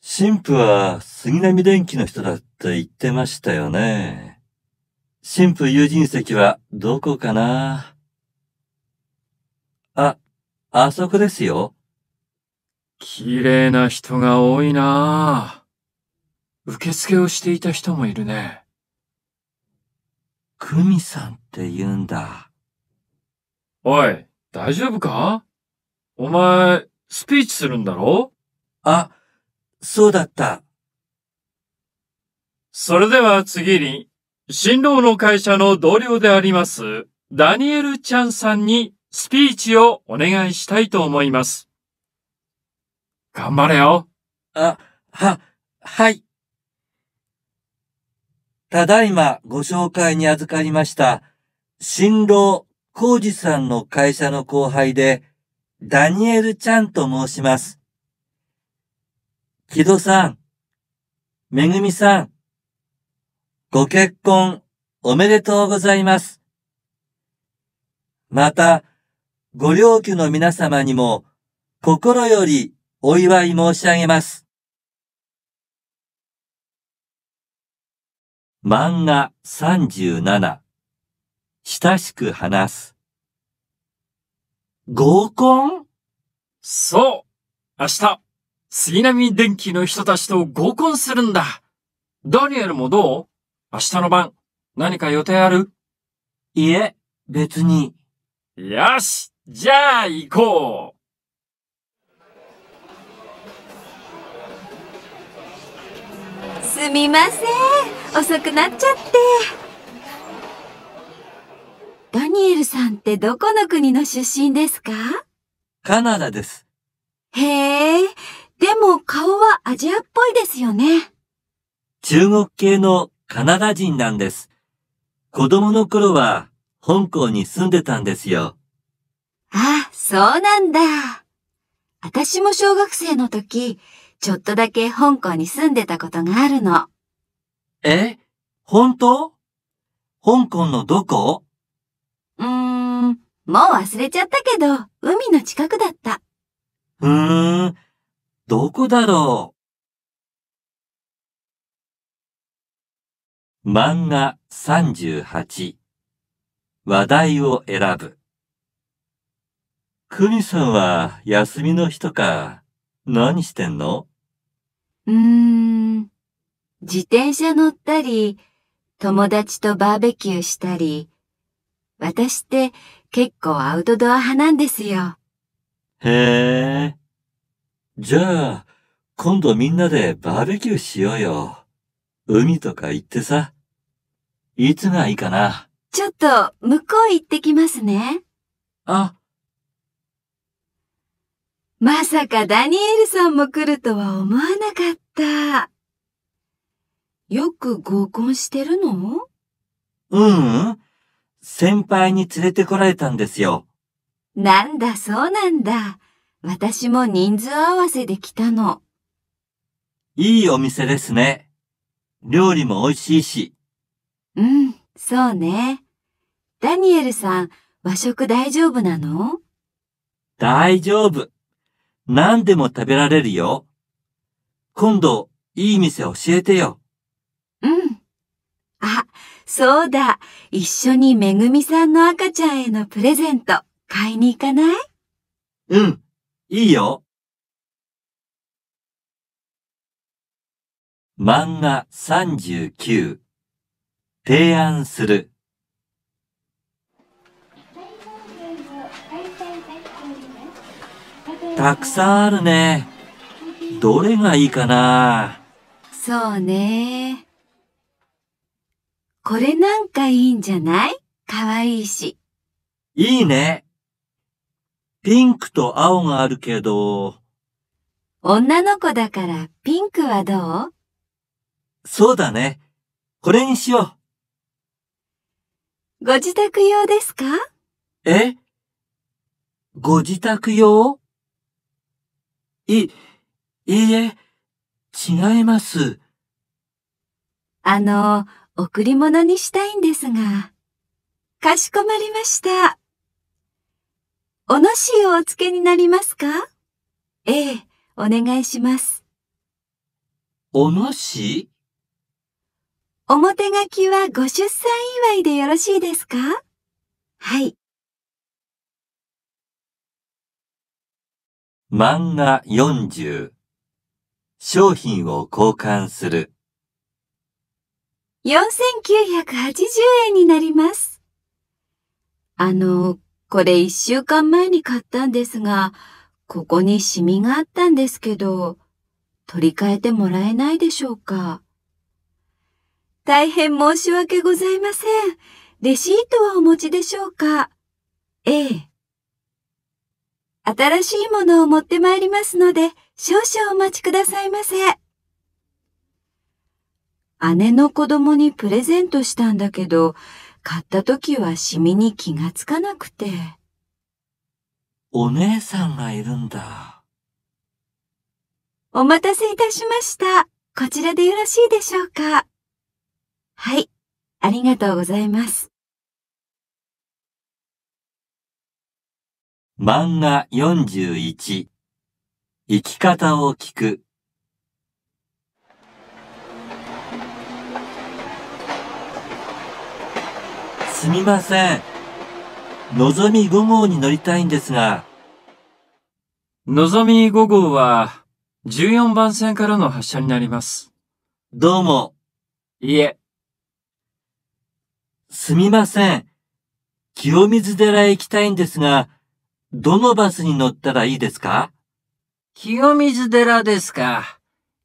う。神父は
杉並電機の人だって言ってましたよね。神父友人席はどこかなあ、あ
そこですよ。綺麗な人が多いな受付をしていた人もいるね。久美さんって言うんだ。おい、大丈夫かお前、スピーチするんだろあ、そうだった。それでは次に、新郎の会社の同僚であります、ダニエル・チャンさんにスピーチをお願いしたいと思います。頑張れよ。あ、は、
はい。ただいまご紹介に預かりました、新郎浩二さんの会社の後輩で、ダニエルちゃんと申します。木戸さん、めぐみさん、ご結婚おめでとうございます。また、ご両家の皆様にも心よりお祝い申し上げます。漫画37
親しく話す合コンそう明日、杉並電機の人たちと合コンするんだダニエルもどう明日の晩、何か予定あるいえ、別に。よしじゃあ行こう
すみませ
ん遅くなっちゃってダニエルさんってどこの国の出身ですかカナダです。へえ、でも顔はアジアっぽいですよね。
中国系のカナダ人なんです。子供の頃は香港に住んでたんですよ。
あ、そうなんだ。私も小学生の時、ちょっとだけ香港に住んでたことがあるの。え本当香港のどこもう忘れちゃったけど、海の近くだった。
うーん、どこだろう。漫画38、話題を選ぶ。クミさんは休みの日とか、何してんの
うーん、
自転車乗ったり、友達とバーベキューしたり、私って結構アウトドア派なんですよ。
へえ。じゃあ、今度みんなでバーベキューしようよ。海とか行ってさ。いつがいいかな。
ちょっと、向こう行ってきますね。あ。まさかダニエルさんも来るとは思わなかった。よく合コンしてるの
うん、うん。
先輩に連れてこられたんですよ。
なんだ、そうなんだ。私も人数合わせで来たの。
いいお店ですね。料理も美味しいし。
うん、そうね。ダニエルさん、和食大丈夫なの
大丈夫。何でも食べられるよ。今度、いい店教えてよ。
うん。あ、そうだ、一緒にめぐみさんの赤ちゃんへのプレゼント、買いに行かないう
ん、いいよ。漫画39提案するたくさんあるね。どれがいいかな
そうね。これなんかいいんじゃないかわいいし。
いいね。ピンクと青があるけど。
女の子だからピンクはどう
そうだね。これにしよう。
ご自宅用ですかえご自宅用い、いいえ、違います。あの、贈り物にしたいんですが。かしこまりました。おのしをお付けになりますかええ、お願いします。おのし表書きはご出産祝いでよろしいですかはい。
漫画40商品を交換
する4980円になります。あの、これ一週間前に買ったんですが、ここにシミがあったんですけど、取り替えてもらえないでしょうか大変申し訳ございません。レシートはお持ちでしょうかええ。新しいものを持ってまいりますので、少々お待ちくださいませ。姉の子供にプレゼントしたんだけど、買った時はシミに気がつかなくて。
お姉さんがい
るんだ。お待たせいたしました。こちらでよろしいでしょうか。はい、ありがとうございます。
漫画41生き方を聞くす
みません。のぞみ5号に乗りたいんですが。のぞみ5号は、14番線からの発車になります。どうも。いえ。すみませ
ん。清水寺へ行きたいんですが、どのバスに乗ったらいいですか
清水寺ですか。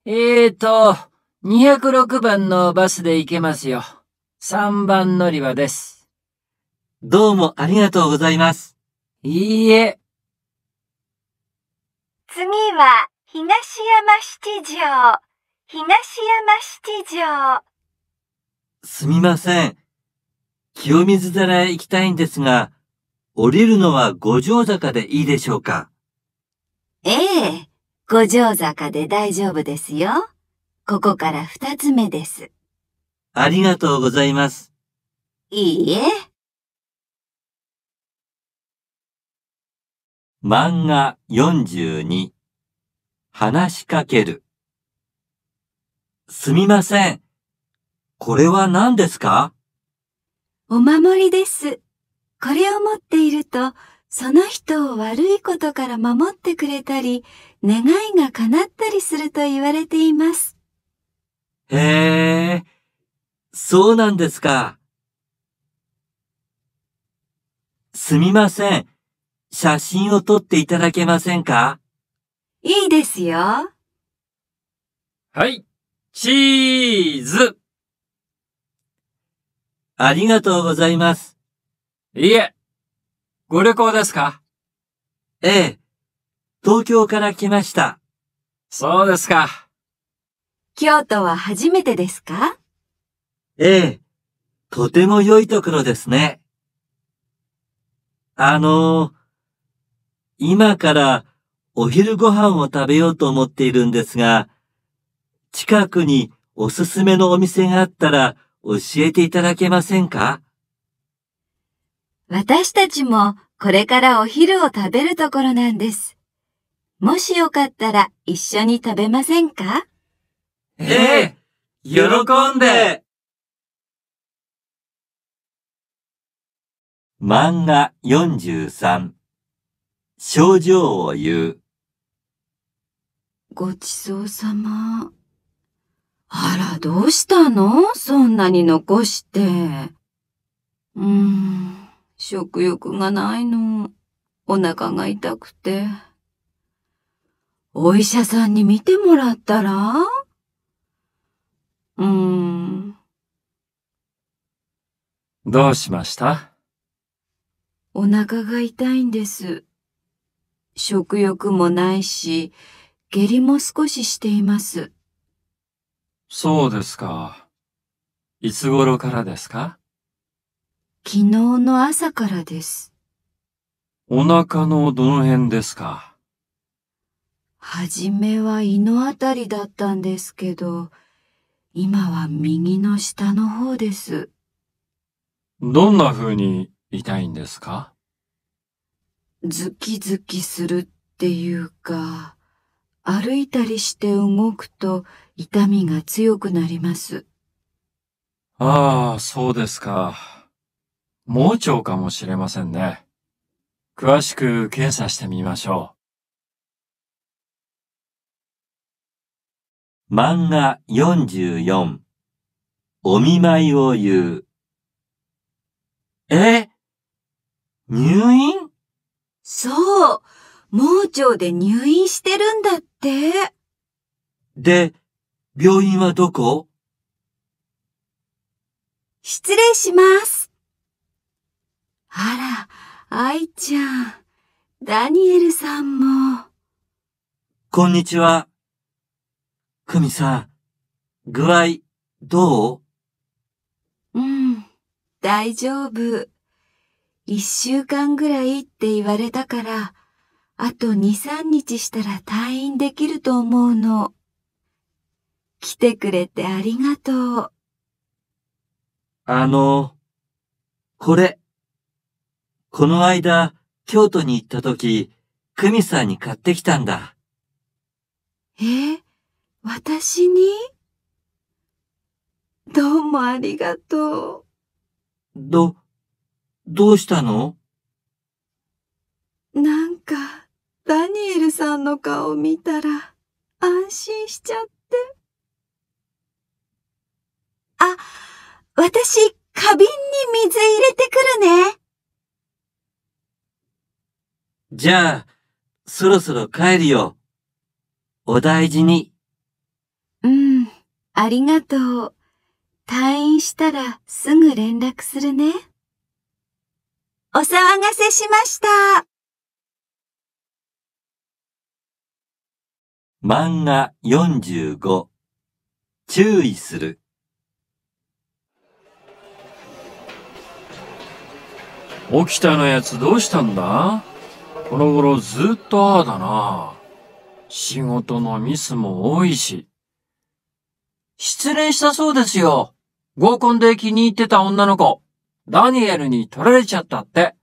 えーと、206番のバスで行けますよ。3番乗り場です。
どうもありがとうございます。いいえ。
次は、東山七条、東山七条。
すみません。清水寺へ行きたいんですが、降りるのは五条坂でいいでしょうか
ええ、五条坂で大丈夫ですよ。ここから二つ目です。
ありがとうございます。いいえ。漫画42話しかけるすみません。これは何ですか
お守りです。これを持っていると、その人を悪いことから守ってくれたり、願いが叶ったりすると言われています。
へえ、そうなんですか。すみません。写真を撮っていただけませんか
いいですよ。
はい、チーズありがとうございます。いえ、ご旅行ですかええ、東京から来ました。そうですか。
京都は初めてですか
ええ、とても良いところですね。あのー今からお昼ご飯を食べようと思っているんですが、近くにおすすめのお店があったら教えていただけませんか
私たちもこれからお昼を食べるところなんです。もしよかったら一緒に食べませんか
え
え、喜んで漫画43症状を言う。
ごちそうさま。あら、どうしたのそんなに残して。うーん、食欲がないの。お腹が痛くて。お医者さんに診てもらったらうーん。
どうしました
お腹が痛いんです。食欲もないし、下痢も少ししています。
そうですか。いつ頃からですか昨日
の朝からです。
お腹のどの辺ですか
はじめは胃のあたりだったんですけど、今は右の下の方です。
どんな風に痛いんですか
ズキズキするっていうか、歩いたりして動くと痛みが強くなります。
ああ、そうですか。盲腸かもしれませんね。詳しく検査してみましょう。漫画
44お見舞いを言う。
え入院そう、盲腸で入院してるんだって。で、病院はどこ失礼します。あら、愛ちゃん、ダニエルさんも。
こんにちは。クミさん、具合、ど
ううん、大丈夫。一週間ぐらいって言われたから、あと二三日したら退院できると思うの。来てくれてありがとう。
あの、これ。この間、京都に行った時、久美さんに買ってきたんだ。
え私にどうもありがとう。ど、ど
うしたの
なんか、ダニエルさんの顔見たら、安心しちゃって。
あ、私、花瓶に水入れて
くるね。
じゃあ、そろそろ帰るよ。お大事に。
うん、
ありがとう。退院したらすぐ連絡するね。お騒がせしました。
漫画45注
意する起きたのやつどうしたんだこの頃ずっとああだな。仕事のミスも多いし。失恋したそうですよ。合コンで気に入ってた女の子。ダニエルに取られちゃったって。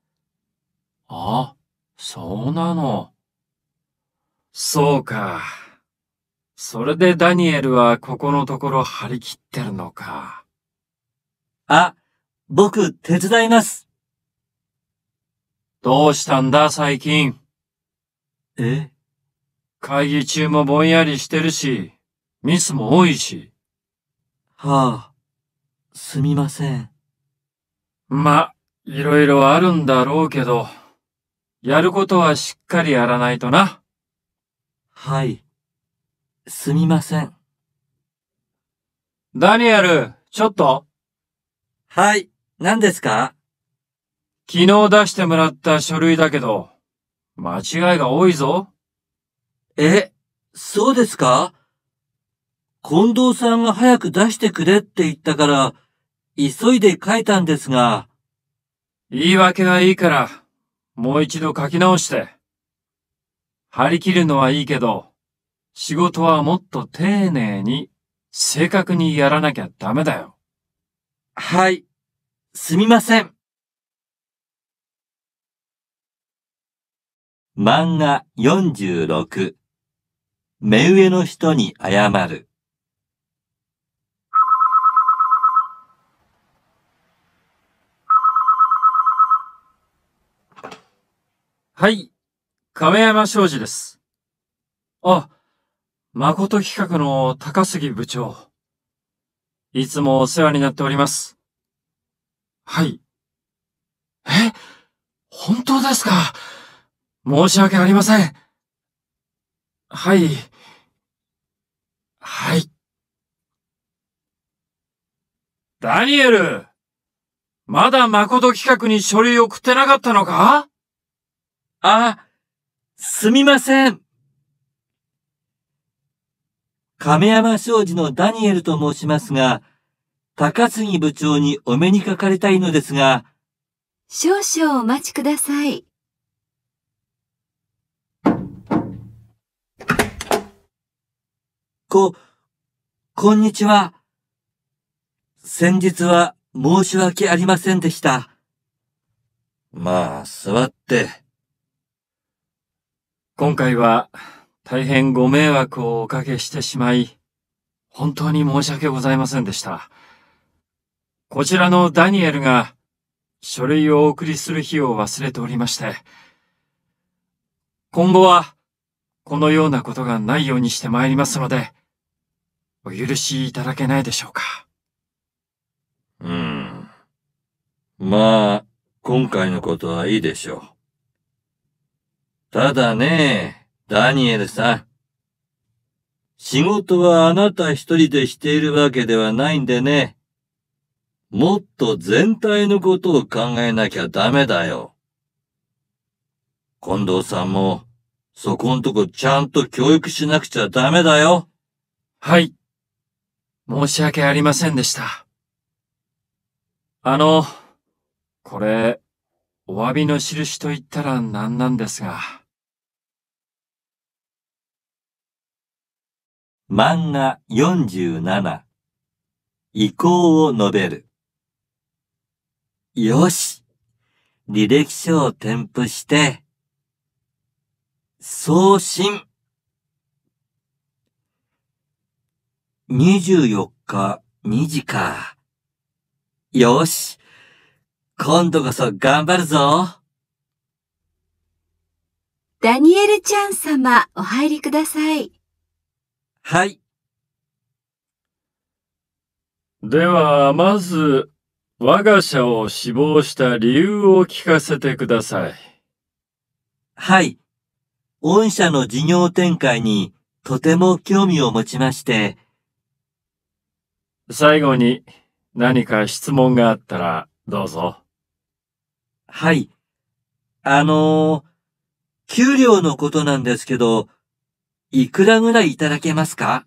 あ、そうなの。そうか。それでダニエルはここのところ張り切ってるのか。あ、僕手伝います。どうしたんだ最近。え会議中もぼんやりしてるし、ミスも多いし。はあ、すみません。ま、いろいろあるんだろうけど、やることはしっかりやらないとな。はい。
すみません。
ダニエル、ちょっと。はい、何ですか昨日出してもらった書類だけど、間違いが多いぞ。え、そうですか近藤さんが
早く出してくれって言ったから、急いで書いたんですが。
言い訳はいいから、もう一度書き直して。張り切るのはいいけど、仕事はもっと丁寧に、正確にやらなきゃダメだよ。はい、すみません。
漫画46目上の人に謝る
はい、亀山昌司です。あ、誠企画の高杉部長。いつもお世話になっております。はい。え本当ですか申し訳ありません。はい。はい。ダニエルまだ誠企画に書類送ってなかったのかあ、すみませ
ん。亀山商事のダニエルと申しますが、高杉部長にお目にかかりたいのですが、
少々お待ちください。
こ、こんにちは。先日は申し訳ありませんでした。
まあ、座って。今回は大変ご迷惑をおかけしてしまい、本当に申し訳ございませんでした。こちらのダニエルが書類をお送りする日を忘れておりまして、今後はこのようなことがないようにしてまいりますので、お許しいただけないでしょうか。
うん。
まあ、
今回のことはいいでしょう。ただね、ダニエルさん。仕事はあなた一人でしているわけではないんでね。もっと全体のことを考えなきゃダメだよ。近藤さんも、そこん
とこちゃんと教育しなくちゃダメだよ。はい。申し訳ありませんでした。あの、これ、お詫びの印と言ったら何なんですが。漫画47
意向を述べる。よし履歴書を添付して、送信 !24 日2時か。よし今度こそ頑張るぞ
ダニエルちゃん様、お入りください。
はい。では、まず、我が社を死亡した理由を聞かせてください。はい。御社の
事業展開にとても興味を持ちまして。
最後に何か質問があったらどうぞ。はい。あのー、給料のことなんですけど、いくらぐらいいただけますか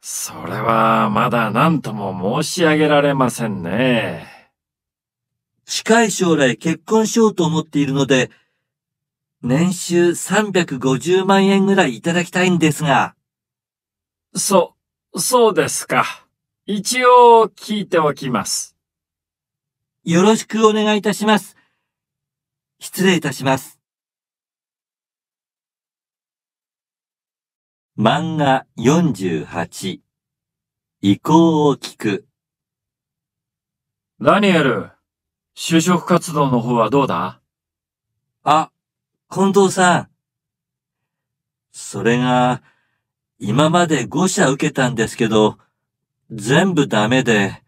それはまだ何とも申し上げられませんね。近い
将来結婚しようと思っているので、年収350
万円ぐらいいただきたいんですが。そ、そうですか。一応聞いておきます。よろしくお願いいた
します。失礼いたします。漫画48意
向を聞くダニエル、就職活動の方はどうだあ、近藤さん。
それが、今まで5社受けたんですけど、全部ダメで。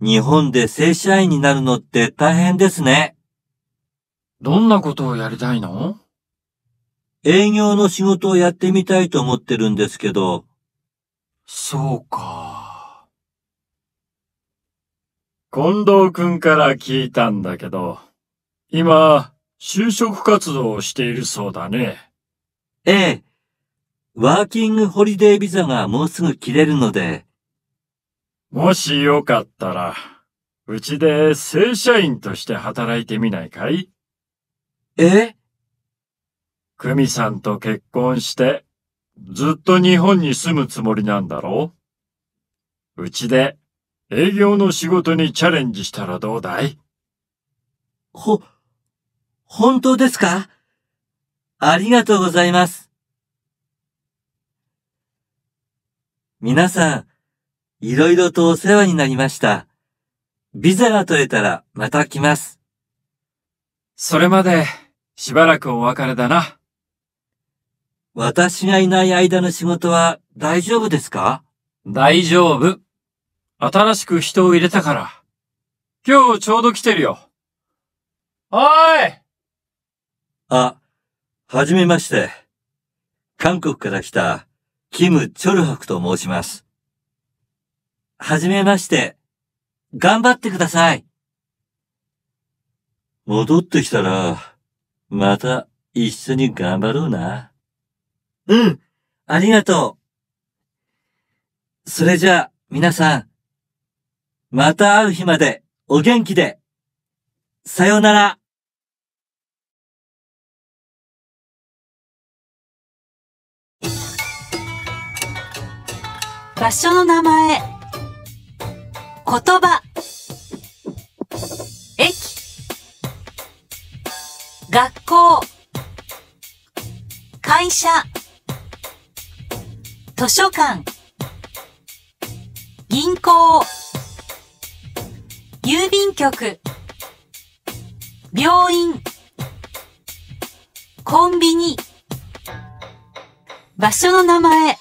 日本で正社員になるのって大変ですね。どんなことをやりたいの営業の仕事をやってみたいと思ってるんですけど。
そうか。近藤くんから聞いたんだけど、今、就職活動をしているそうだね。ええ。ワーキングホリデービザがもうすぐ切れるので。もしよかったら、うちで正社員として働いてみないかいえクミさんと結婚して、ずっと日本に住むつもりなんだろううちで営業の仕事にチャレンジしたらどうだいほ、本当ですか
ありがとうございます。皆さん、いろいろとお世話になりました。ビザが取れたらまた来ます。それまで、しばらくお別れだな。私がいない間の仕事は大丈夫ですか
大丈夫。新しく人を入れたから。今日ちょうど来てるよ。おいあ、は
じめまして。韓国から来た、キム・チョルハクと申します。はじめまして。頑張ってください。戻ってきたら、また一緒に頑張ろうな。うん、ありがとう。それじゃあ、皆さん、また会う日までお元気で。
さようなら。
場所の名前。言葉。駅。学校。会社。図書館銀行郵便局病院コンビニ場所の名前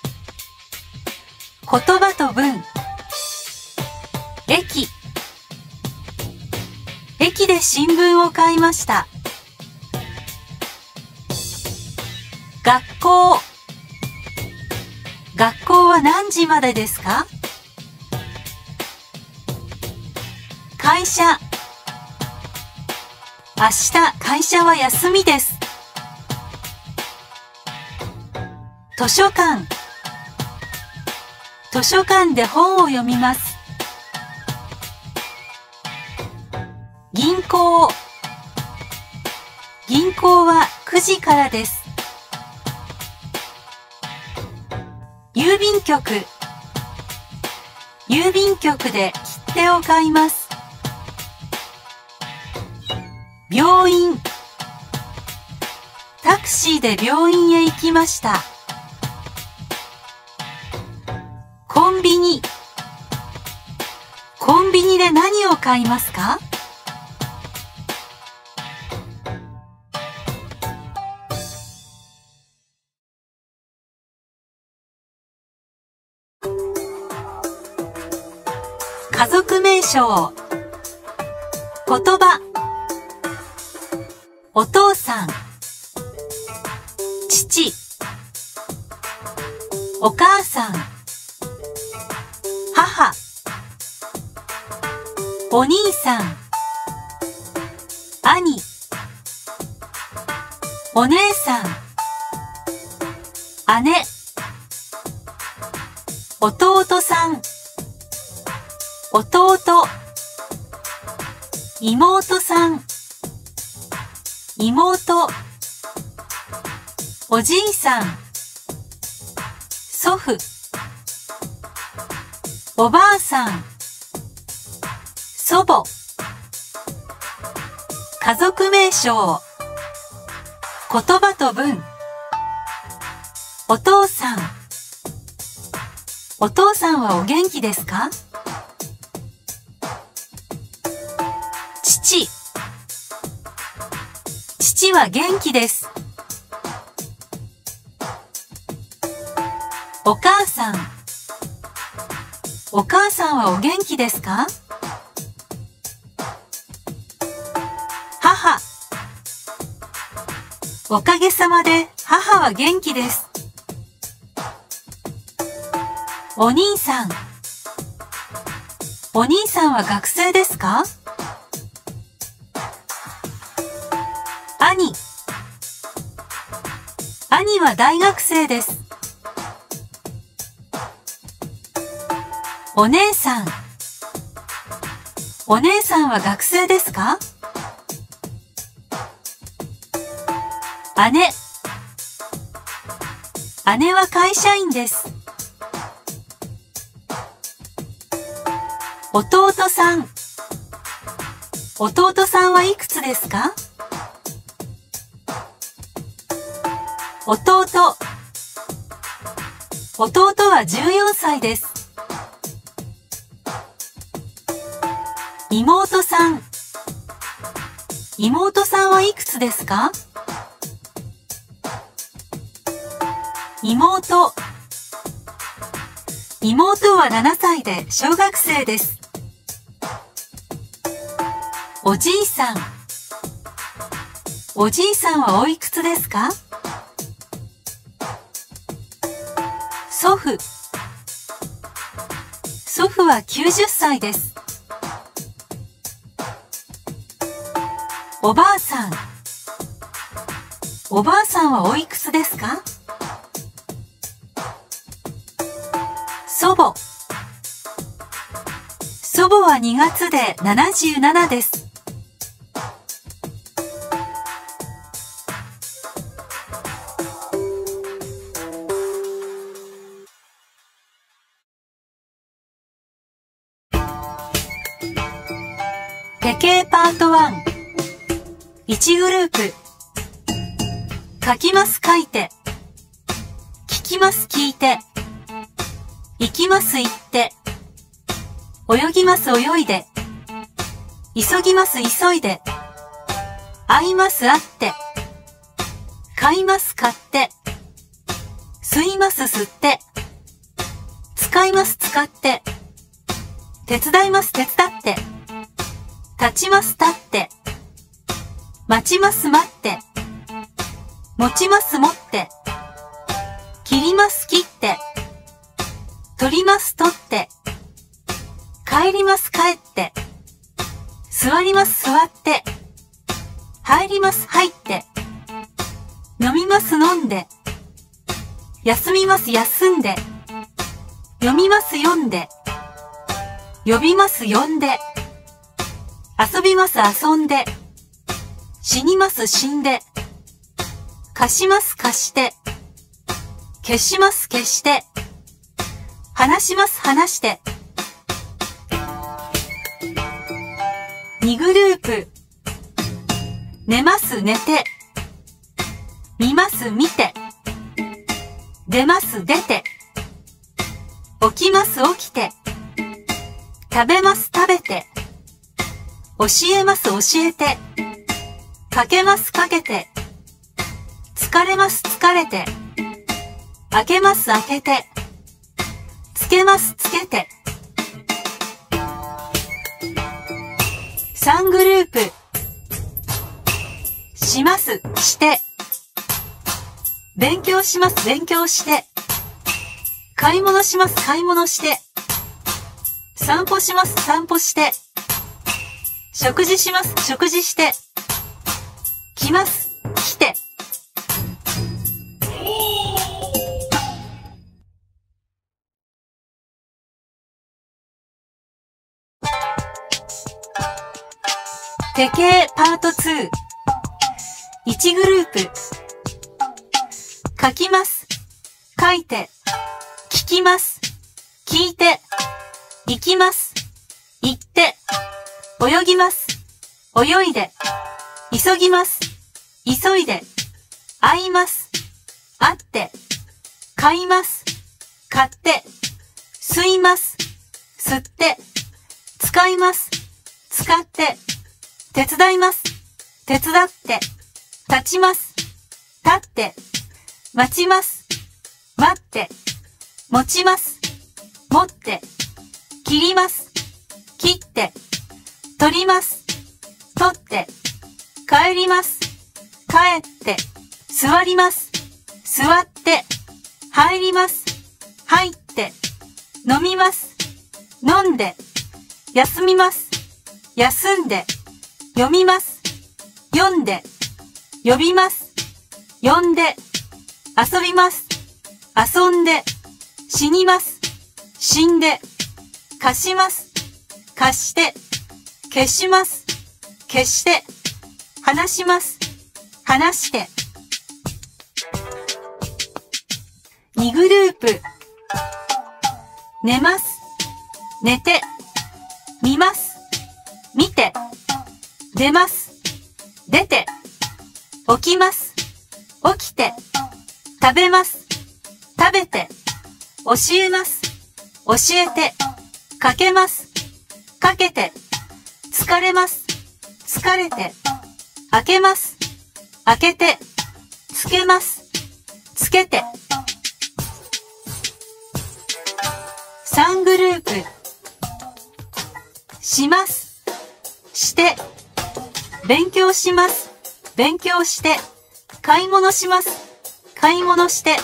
言葉と文駅駅で新聞を買いました学校学校は何時までですか会社明日会社は休みです図書館図書館で本を読みます銀行銀行は9時からです郵便局郵便局で切手を買います病院タクシーで病院へ行きましたコンビニコンビニで何を買いますか章言葉お父さん父お母さん母お兄さん兄お姉さん姉弟さん弟妹さん妹おじいさん祖父おばあさん祖母家族名称言葉と文お父さんお父さんはお元気ですかは元気です。お母さん。お母さんはお元気ですか母。おかげさまで母は元気です。お兄さん。お兄さんは学生ですかは大学生です。お姉さん。お姉さんは学生ですか姉。姉は会社員です。弟さん。弟さんはいくつですか弟弟は14歳です妹さん妹さんはいくつですか妹妹は7歳で小学生ですおじいさんおじいさんはおいくつですか祖父祖父は90歳ですおばあさんおばあさんはおいくつですか祖母祖母は2月で77ですープ。書きます書いて。聞きます聞いて。行きます行って。泳ぎます泳いで。急ぎます急いで。会います会って。買います買って。吸います吸って。使います使って。手伝います手伝って。立ちます立って。待ちます待って。持ちます持って。切ります切って。取ります取って。帰ります帰って。座ります座って。入ります入って。飲みます飲んで。休みます休んで。読みます読んで。呼びます呼んで。遊びます遊んで。死にます死んで。貸します貸して。消します消して。話します話して。2グループ。寝ます寝て。見ます見て。出ます出て。起きます起きて。食べます食べて。教えます教えて。かけますかけて。疲れます疲れて。開けます開けて。つけますつけて。3グループ。します、して。勉強します、勉強して。買い物します、買い物して。散歩します、散歩して。食事します、食事して。来ます。来て。
手形パート2。1グループ。
書きます。書いて。聞きます。聞いて。行きます。行って。泳ぎます。泳いで。急ぎます。急いで、会います、会って、買います、買って、吸います、吸って、使います、使って、手伝います、手伝って、立ちます、立って、待ちます、待って、持ちます、持って、切ります、切って、取ります、取って、帰ります、帰って、座ります。座って、入ります。入って、飲みます。飲んで、休みます。休んで、読みます。読んで、呼びます。呼んで、遊びます。遊んで、死にます。死んで、貸します。貸して、消します。消して、話します。話して。2グループ。寝ます。寝て。見ます。見て。出ます。出て。起きます。起きて。食べます。食べて。教えます。教えて。かけます。かけて。疲れます。疲れて。開けます。開けて、つけます。つけて。3グループ。します。して。勉強します。勉強して。買い物します。買い物して。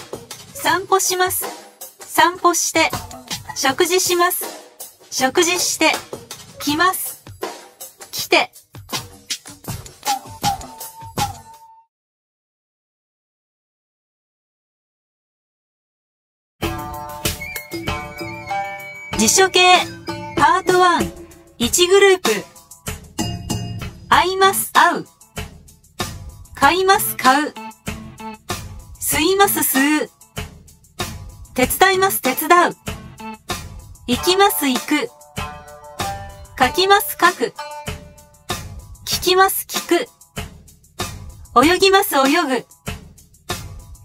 散歩します。散歩して。食事します。食事して。来ます。来て。
辞書系パート11グループ
会います会う買います買う吸います吸う手伝います手伝う行きます行く書きます書く聞きます聞く泳ぎます泳ぐ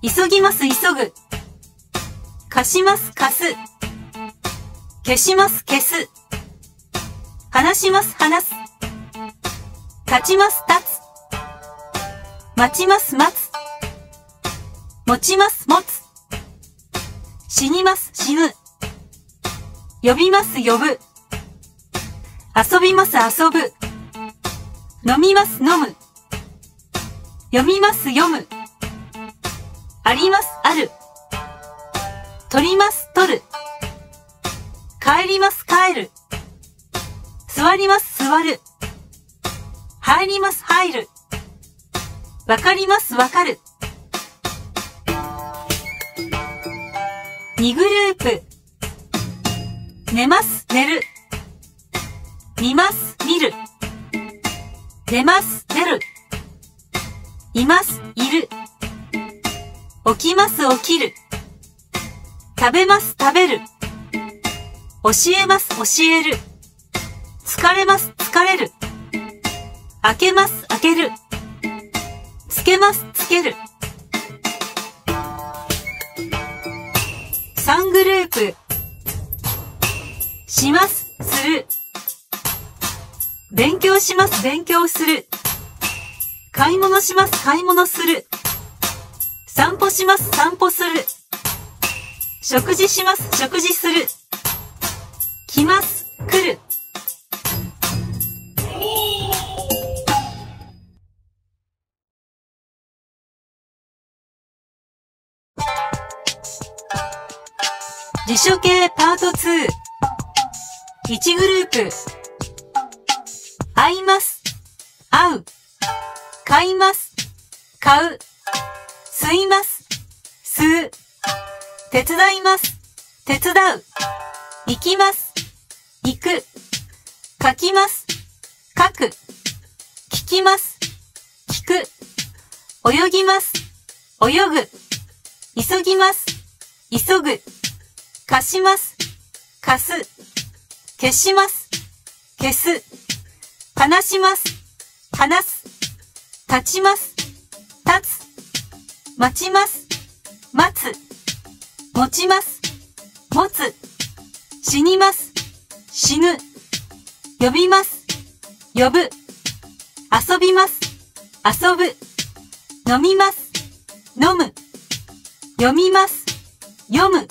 急ぎます急ぐ貸します貸す消します、消す。話します、話す。立ちます、立つ。待ちます、待つ。持ちます、持つ。死にます、死ぬ。呼びます、呼ぶ。遊びます、遊ぶ。飲みます、飲む。読みます、読む。あります、ある。取ります、取る。帰ります帰る。座ります座る。入ります入る。わかりますわかる。2グループ。寝ます寝る。見ます見る。出ます出る。いますいる。起きます起きる。食べます食べる。教えます、教える。疲れます、疲れる。開けます、開ける。つけます、つける。3グループ。します、する。勉強します、勉強する。買い物します、買い物する。散歩します、散歩する。食事します、食事する。
来ます、来る。辞書系パート2。
1グループ。会います。会う。買います。買う。吸います。吸う。手伝います。手伝う。行きます。行く、書きます、書く、聞きます、聞く、泳ぎます、泳ぐ、急ぎます、急ぐ、貸します、貸す、消します、消す、話します、話す、立ちます、立つ、待ちます、待つ、持ちます、持つ、死にます、死ぬ、呼びます、呼ぶ、遊びます、遊ぶ、飲みます、飲む、読みます、読む、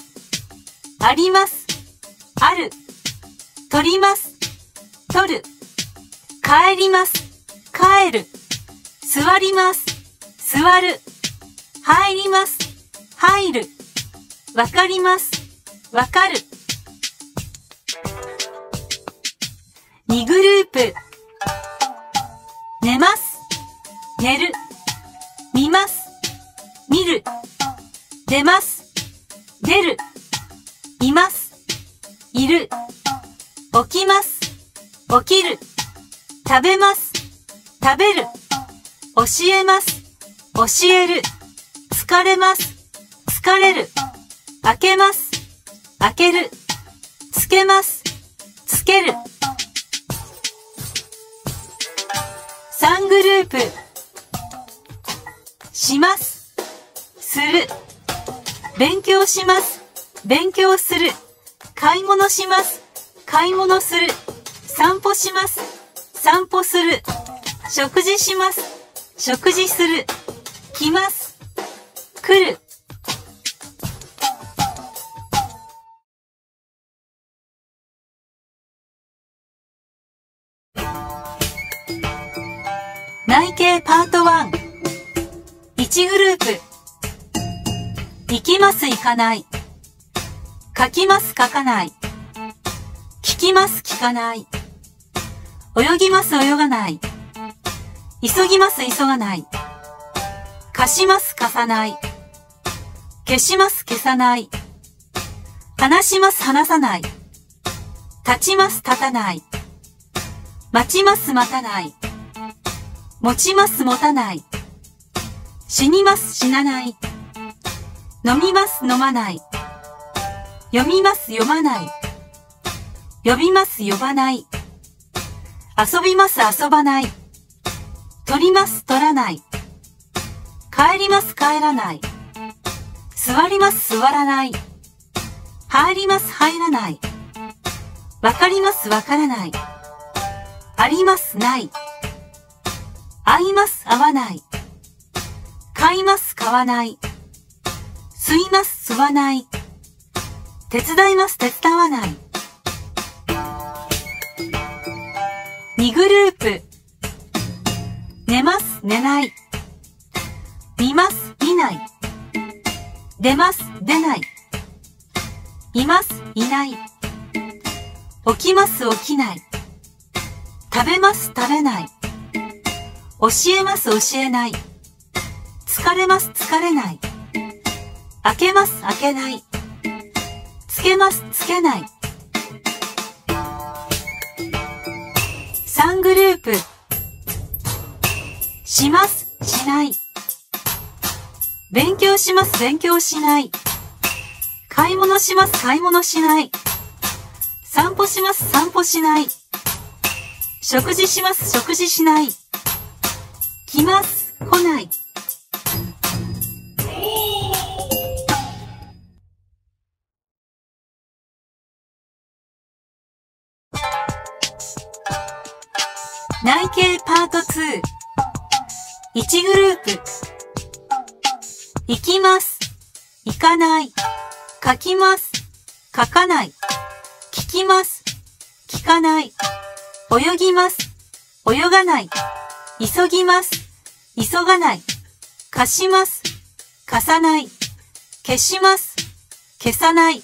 あります、ある、取ります、取る、帰ります、帰る、座ります、座る、入ります、入る、わかります、わかる。2グループ。寝ます。寝る。見ます。見る。出ます。出る。います。いる。起きます。起きる。食べます。食べる。教えます。教える。疲れます。疲れる。開けます。開ける。つけます。つける。3グループしますする勉強します勉強する買い物します買い物する散歩します散歩する食事します食事する来ます来るきます行かない。書きます書かない。聞きます聞かない。泳ぎます泳がない。急ぎます急がない。貸します貸さない。消します消さない。話します話さない。立ちます立たない。待ちます待たない。持ちます持たない。死にます死なない。飲みます飲まない読みます読まない呼びます呼ばない遊びます遊ばない取ります取らない帰ります帰らない座ります座らない入ります入らないわかりますわからないありますない合います合わない買います買わないすいます、すわない。手伝います、手伝わない。2グループ。寝ます、寝ない。見ます、見ない。出ます、出ない。います、いない。起きます、起きない。食べます、食べない。教えます、教えない。疲れます、疲れない。開けます、開けない。つけます、つけない。3グループ。します、しない。勉強します、勉強しない。買い物します、買い物しない。散歩します、散歩しない。食事します、食事しない。
来ます、来ない。パート2。
1グループ。行きます。行かない。書きます。書かない。聞きます。聞かない。泳ぎます。泳がない。急ぎます。急がない。貸します。貸さない。消します。消さない。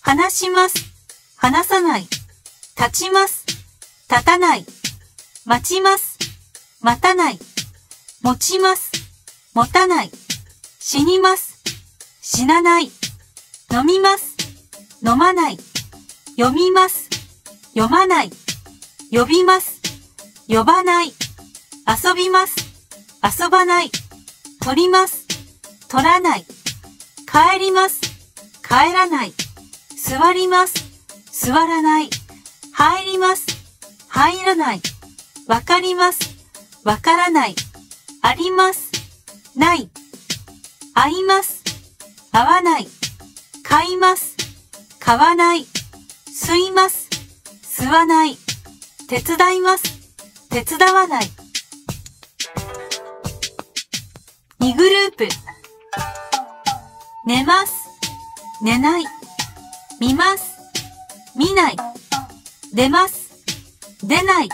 話します。話さない。立ちます。立たない。待ちます。待たない。持ちます。持たない。死にます。死なない。飲みます。飲まない。読みます。読まない。呼びます。呼ばない。遊びます。遊ばない。取ります。取らない。帰ります。帰らない。座ります。座らない。入ります。入らない。わかります。わからない。あります。ない。合います。合わない。買います。買わない。吸います。吸わない。手伝います。手伝わない。2グループ。寝ます。寝ない。見ます。見ない。出ます。出ない。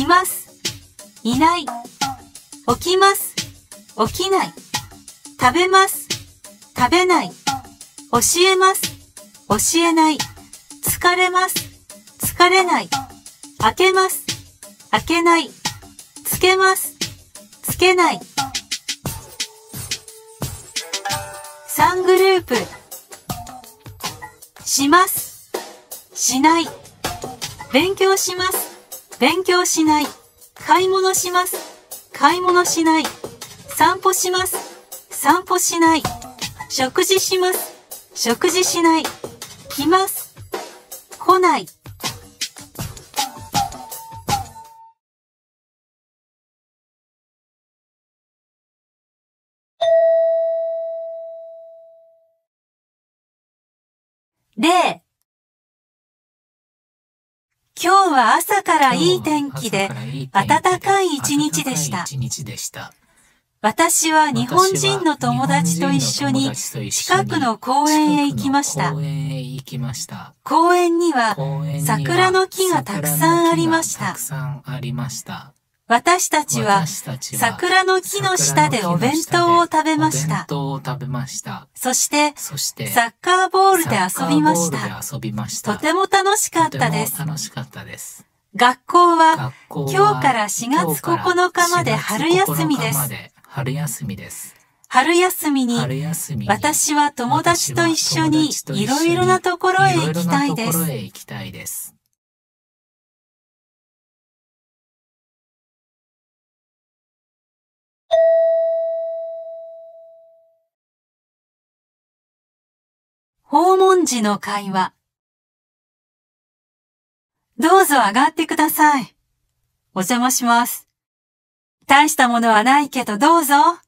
います、いない、起きます、起きない、食べます、食べない、教えます、教えない、疲れます、疲れない、開けます、開けない、つけます、つけない。3グループ。します、しない、勉強します、勉強しない。買い物します。買い物しない。散歩します。散歩しない。食事します。食事しない。来ます。
来ない。例今日は朝からいい天気で暖かい
一日でした。私は日本人の友達と一緒に近くの公園へ行きました。公園には桜の木がたくさんありました。私たちは桜の木の下でお弁当を食べました。そして、サッカーボールで遊びました。とても楽しかったです。学校は今日から4月9日まで春休みです。
春休みです
春休みに、私は
友達
と一緒にいろいろなところへ行きたいです。
訪問時の会話。どうぞ上がってください。お邪魔します。
大したものはないけどどうぞ。あ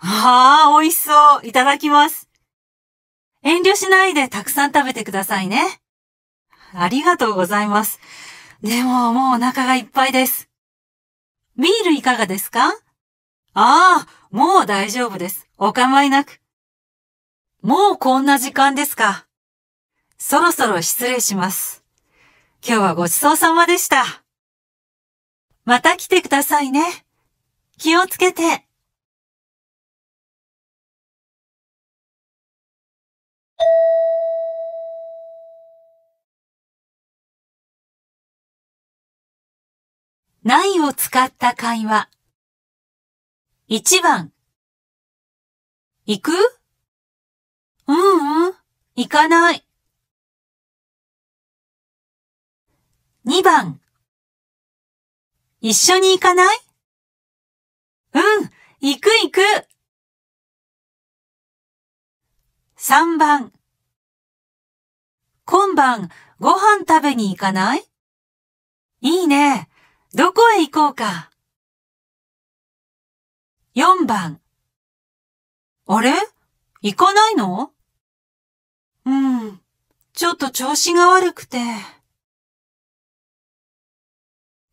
あ、美味しそう。いただきます。遠慮しないでたくさん食べてくださいね。ありがとうございます。でももうお腹がいっぱいです。ビールいかがですかああ、もう大丈夫です。お構いなく。もうこんな時間ですか。そろそろ失礼しま
す。今日はごちそうさまでした。また来てくださいね。気をつけて。ないを使った会話。1番。行くうんうん、行かない。2番。一緒に行かないうん、行く行く。3番。今晩ご飯食べに行かないいいね。どこへ行こうか。4番。あれ行かないのうん。ちょっと調子が悪くて。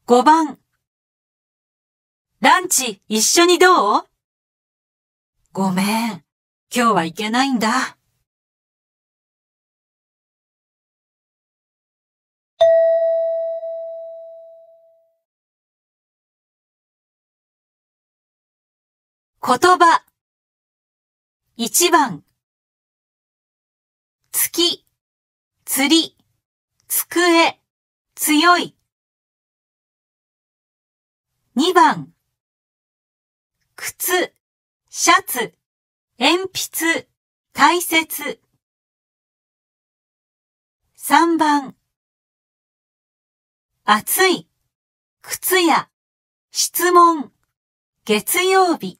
5番。ランチ一緒にどうごめん。今日は行けないんだ。言葉。一番。月、釣り、机、強い。二番。靴、シャツ、鉛筆、大切。三番。暑い、靴や、質問、月曜日。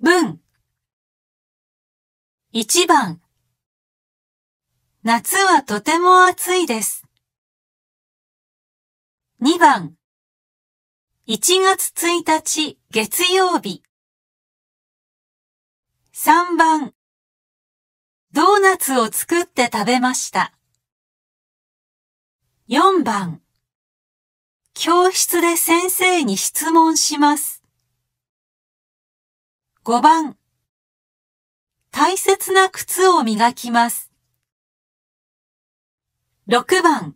文1番夏はとても暑いです。2番1月1日月曜日3番ドーナツを作って食べました。4番教室で先生に質問します。5番、大切な靴を磨きます。6番、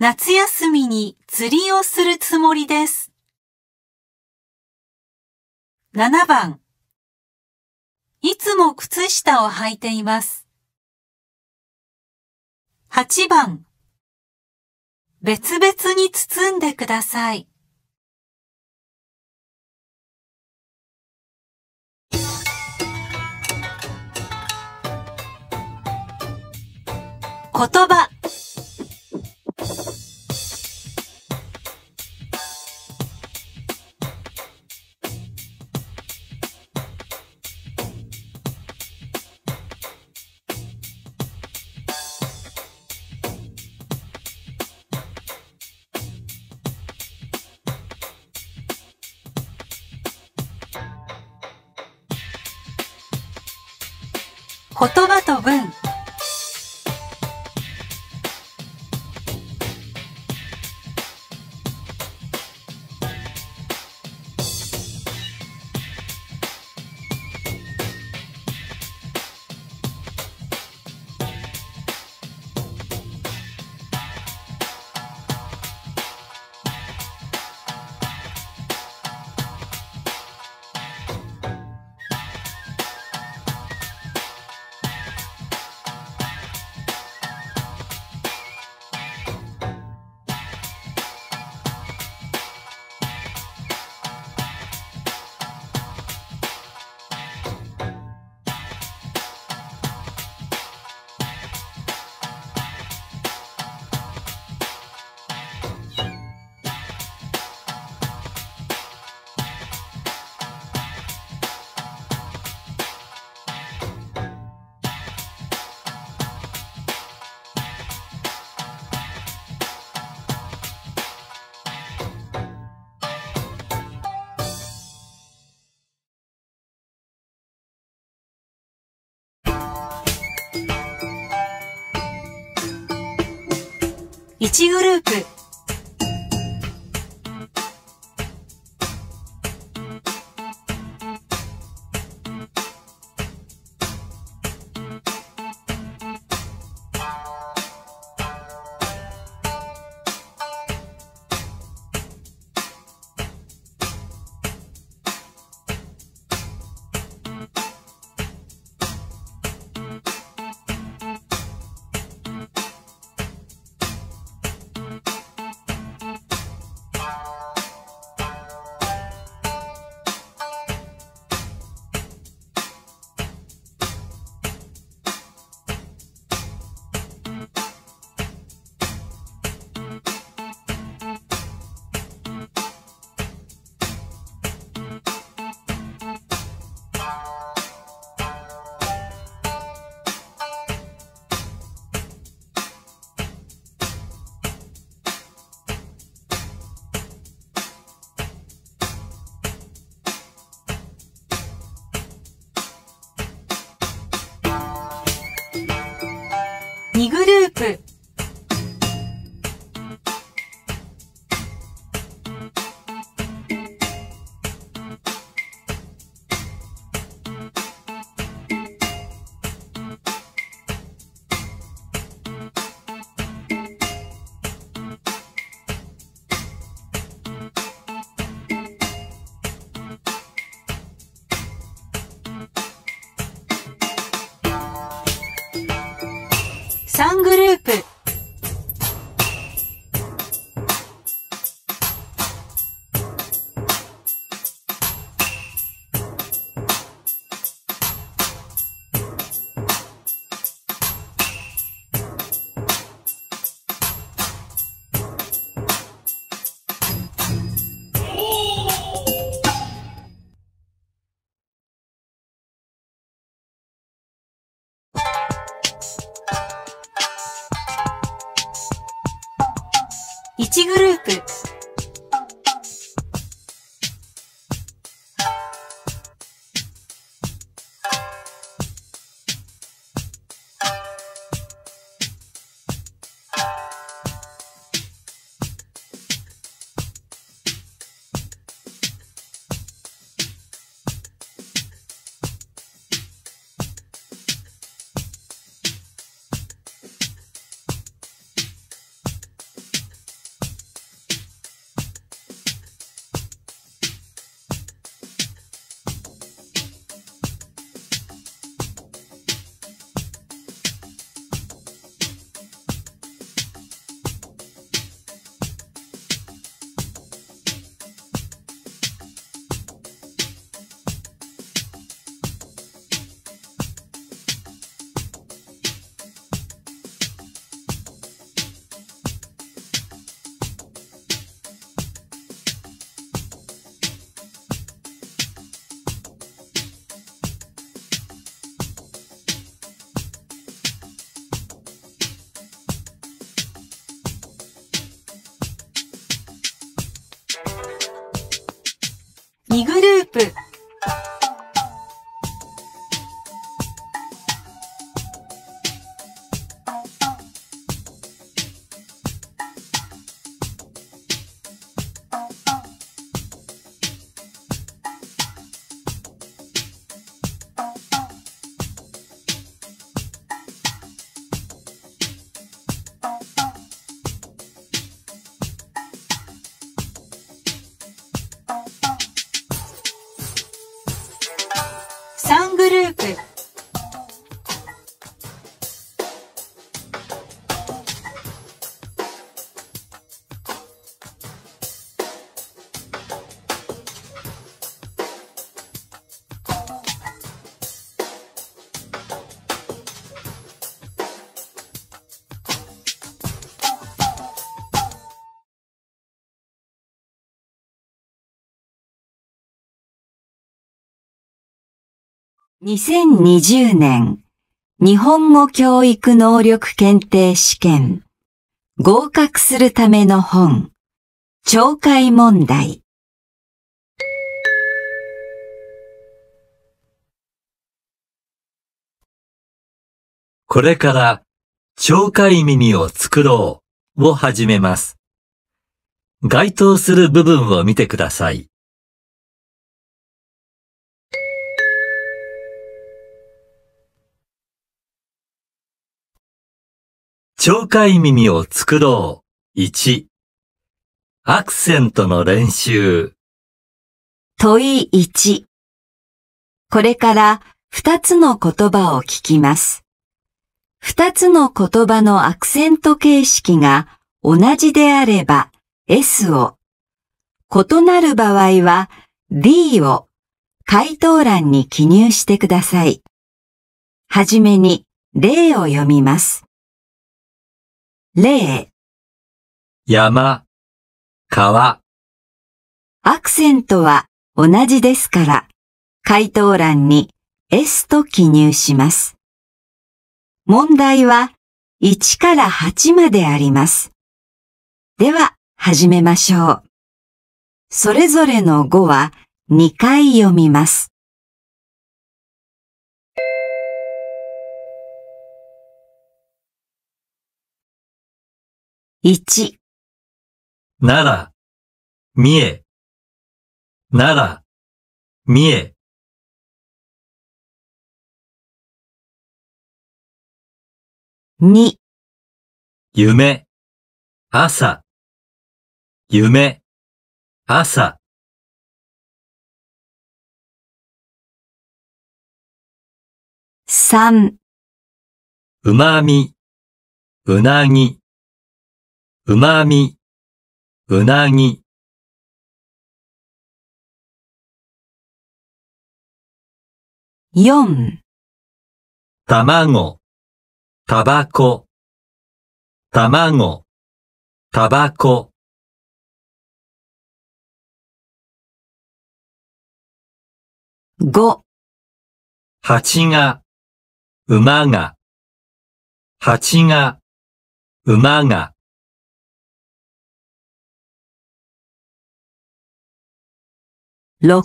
夏休みに釣りをするつもりです。7番、いつも靴下を履いています。8番、別々に包んでください。言葉
グループ
1グループ2020年日本語教育能力検定試験
合格するための本懲戒問題
これから懲戒耳を作ろうを始めます。該当する部分を見てください。紹介耳を作ろう。1。アクセントの練習。
問い1。これから2つの言葉を聞きます。2つの言葉のアクセント形式が同じであれば S を、異なる場合は D を回答欄に記入してください。
はじめに例を読みます。例、山、川。アクセントは同じですから、回答欄に S と記入します。問題は1から8まであります。では、始めましょう。それぞれの語は2回読みます。1奈良、三重、奈良、三重。2夢、朝、夢、朝。三、うまみ、うなぎ、うまみ、うなぎ。4卵、たばこ、卵、たばこ。5蜂が、馬が、蜂が、馬が。六、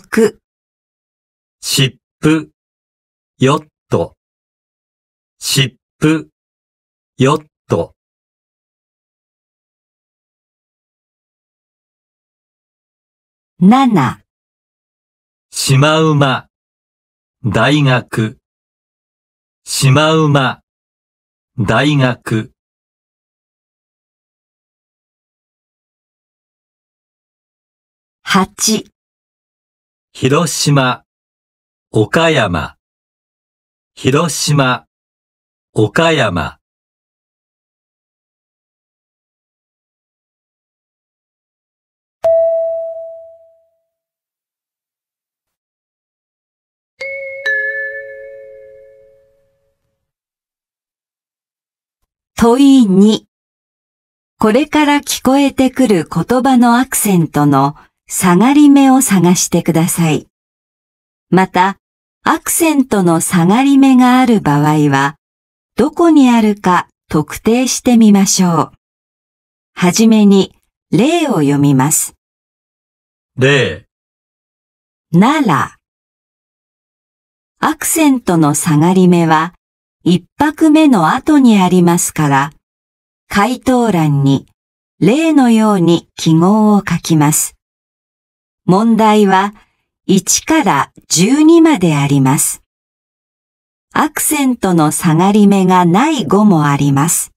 湿布、ヨット、湿布、ヨット。七、シマウマ、大学、シマウマ、大学。八、広島、岡山、広島、岡山。問い2。
これから聞こえてくる言葉のアクセントの下がり目を探してください。また、アクセントの下がり目がある場合は、どこにあるか特定してみましょう。
はじめに例を読みます。例なら、アクセントの下がり目は、一拍目の後にありますから、回
答欄に例のように記号を書きます。問題は1から12まであります。アクセントの下がり目がない語もあります。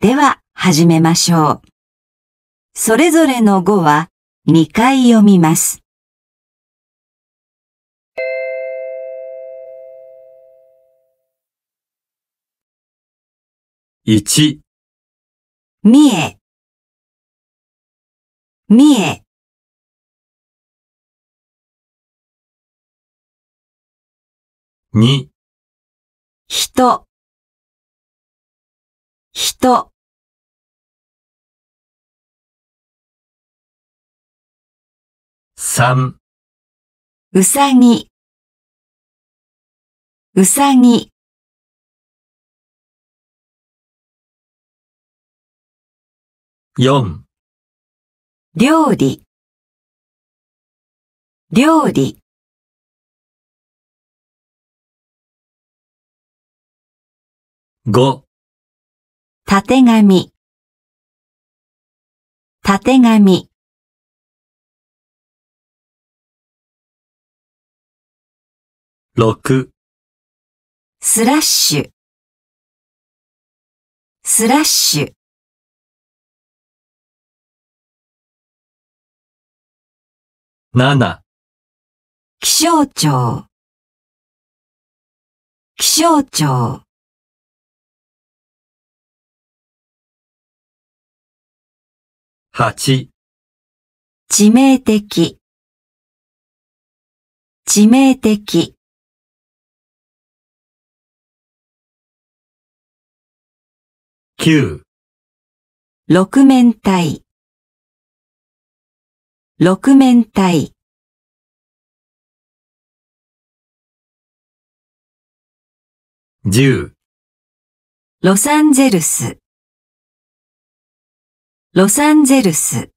では
始めましょう。それぞれの語は2回読みます。1三重三重に、人、人。三、うさぎ、うさぎ。四、料理、料理。五、たてがみたてがみ六、スラッシュスラッシュ七、気象庁気象庁8致命的致命的9六面体六面体10ロサンゼルスロサンゼルス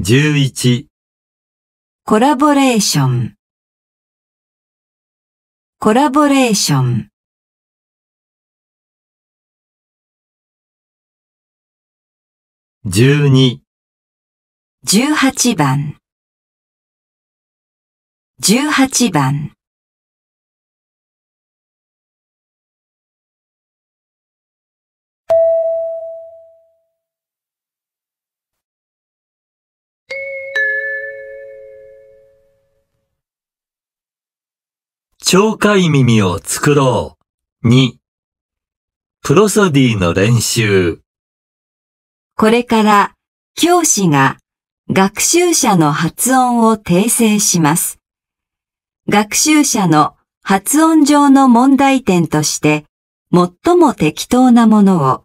11コラボレーションコラボレーション12 18番18番懲戒耳を作
ろう。2、プロソディの練習。
これから教師が学習者の発音を訂正します。学習者の発音上の問題点として、最も適当なものを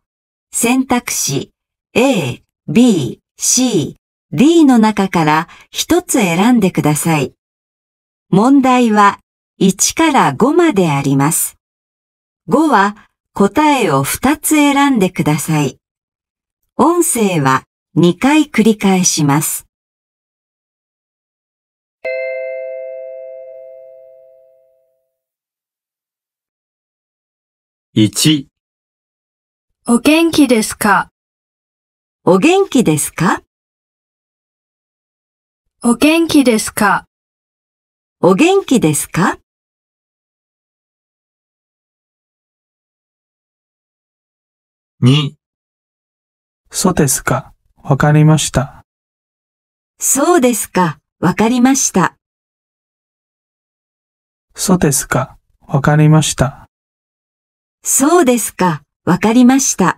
選択肢 A、B、C、D の中から一つ選んでください。問題は1から5まであります。5は答えを2つ選んでください。
音声は2回繰り返します。1お元気ですかお元気ですかお元気ですかお元気ですかに。そうですか。わかりました。そうですか。わかりました。そうですか。わかりました。そうですか。わかりました。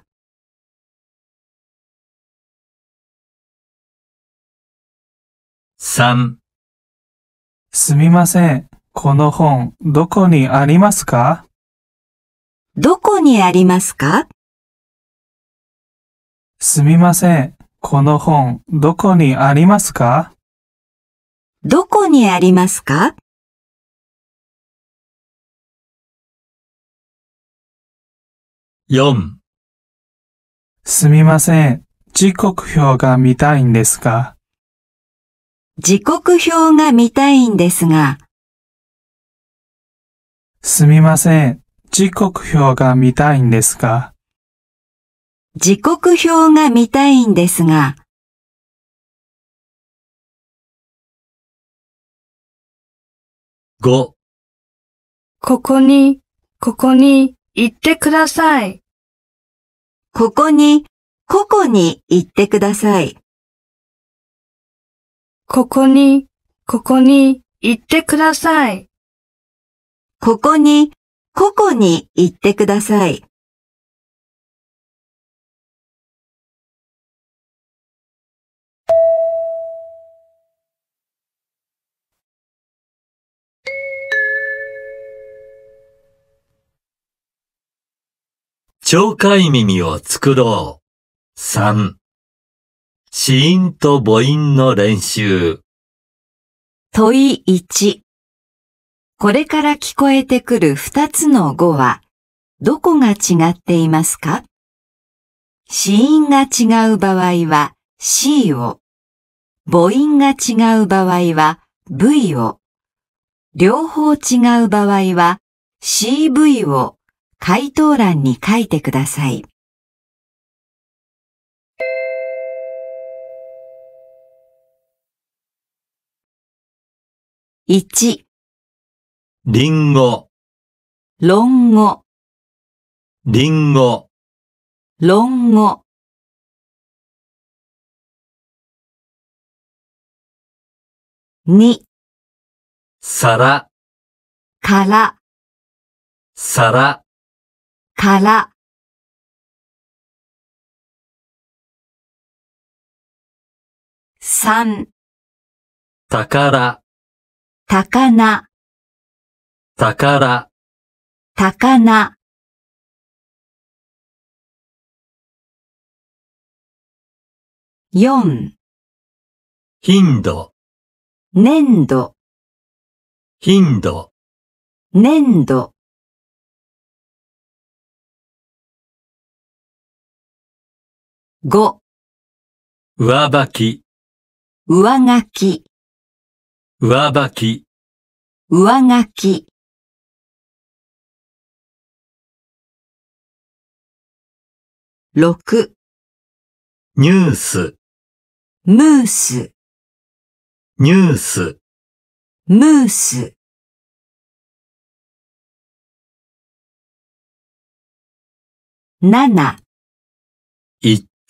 3すみません。この本、どこにありますかどこにありますかすみません。この本、どこにありますかどこにありますか4すみません。時刻表が見たいんですが。時刻表が見たいんですが。すみません。時刻表が見たいんですが。時刻表が見たいんですが、5、ここに、ここに行ってください。ここに、ここに行ってください。ここに、ここに行ってください。ここに、ここに行ってください。紹介耳を作ろう。3、死因と母音の練習。問い1。これから聞こえてくる2つ
の語は、どこが違っていますか死因が違う場合は C を、母音が違う場合は V を、両方違う場合は CV
を回答欄に書いてください。1、リンゴロンゴリンゴロンゴ2、皿、から、皿、から、三、宝、高な、宝、高な、四、頻度、粘土。頻度、年度。5上履き上書き上履き上書き6ニュースムースニュースムース七、一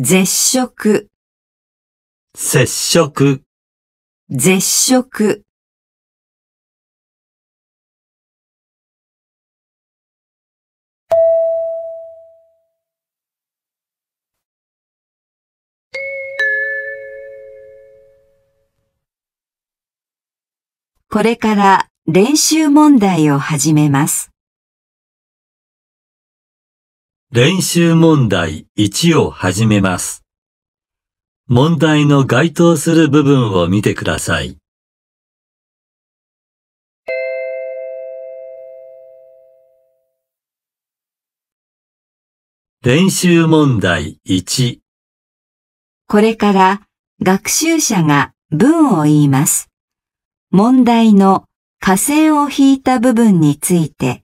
絶食、接触、絶食。
これから練習問題を始めます。
練習問題1を始め
ます。問題の該当する部分を見てください。練習問題1
これから学習者が文を言います。問題の下線を引いた部分について、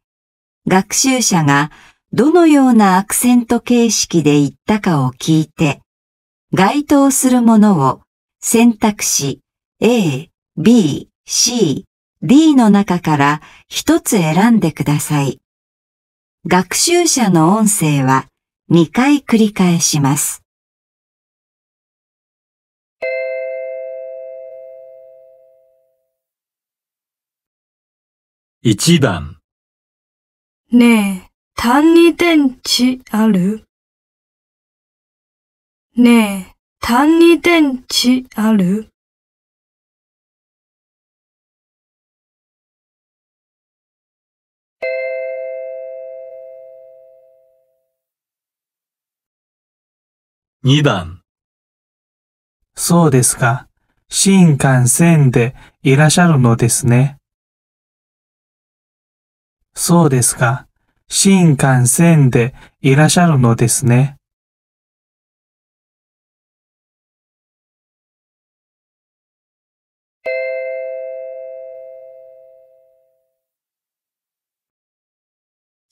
学習者がどのようなアクセント形式で言ったかを聞いて、該当するものを選択肢 A、B、C、D の中から一つ選んでください。
学習者の音声は2回繰り返します。1番ねえ。単に電池あるねえ、単に電池ある二番そうですか。新幹線で
いらっしゃるのですね。そうですか。
新幹線でいらっしゃるのですね。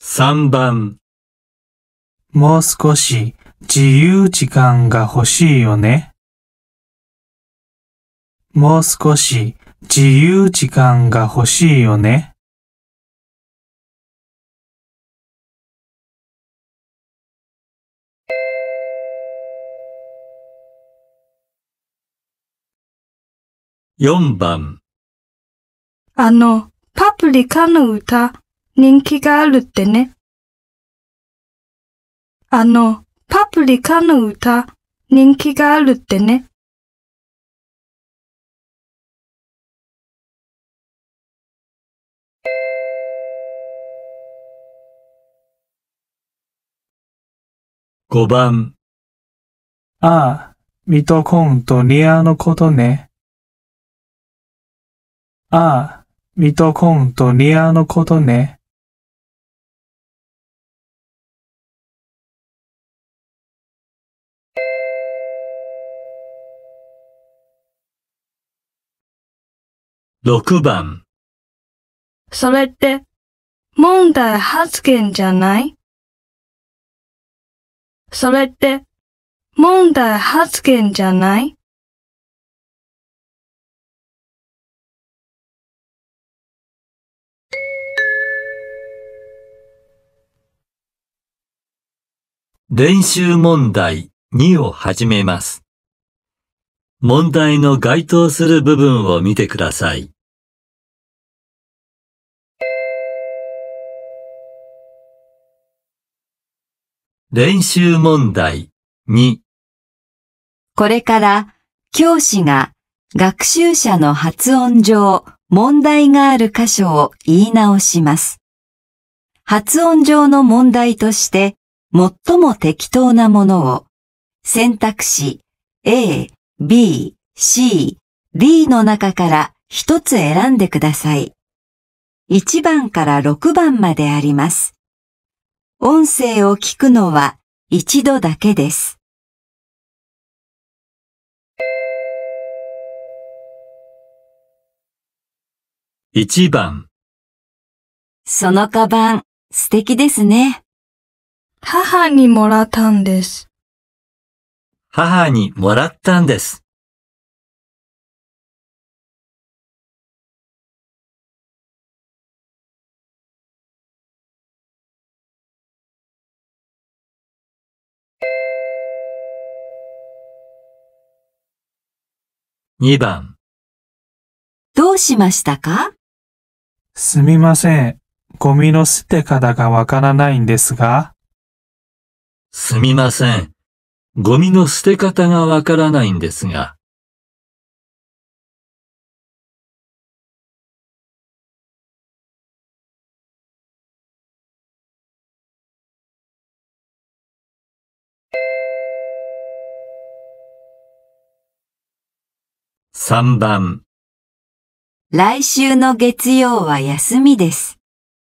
3番もう少し自由時間が欲しいよね。もう少し自由時間が欲しいよね。4番
あの、パプリカの歌、人気があるって
ね。あの、パプリカの歌、人気があるってね。5番ああ、ミトコンとニアのことね。ああ、ミトコンとリアのことね。6番。それって、問題発言じゃないそれって、問題発言じゃない練習問題2を始めます。問題の該当する部分を見てください。練習問題2
これから教師が学習者の発音上問題がある箇所を言い直します。発音上の問題として最も適当なものを選択肢 A、B、C、D の中から一つ選んでください。1番から6番まであります。
音声を聞くのは一度だけです。1番そのカバン、素敵ですね。母にもらったんです。母にもらったんです。2番
どうしましたかすみません。ゴミの捨て方が
わからないんですが。すみません。ゴミの捨て方がわからないんですが。3番
来週の月曜は休みです。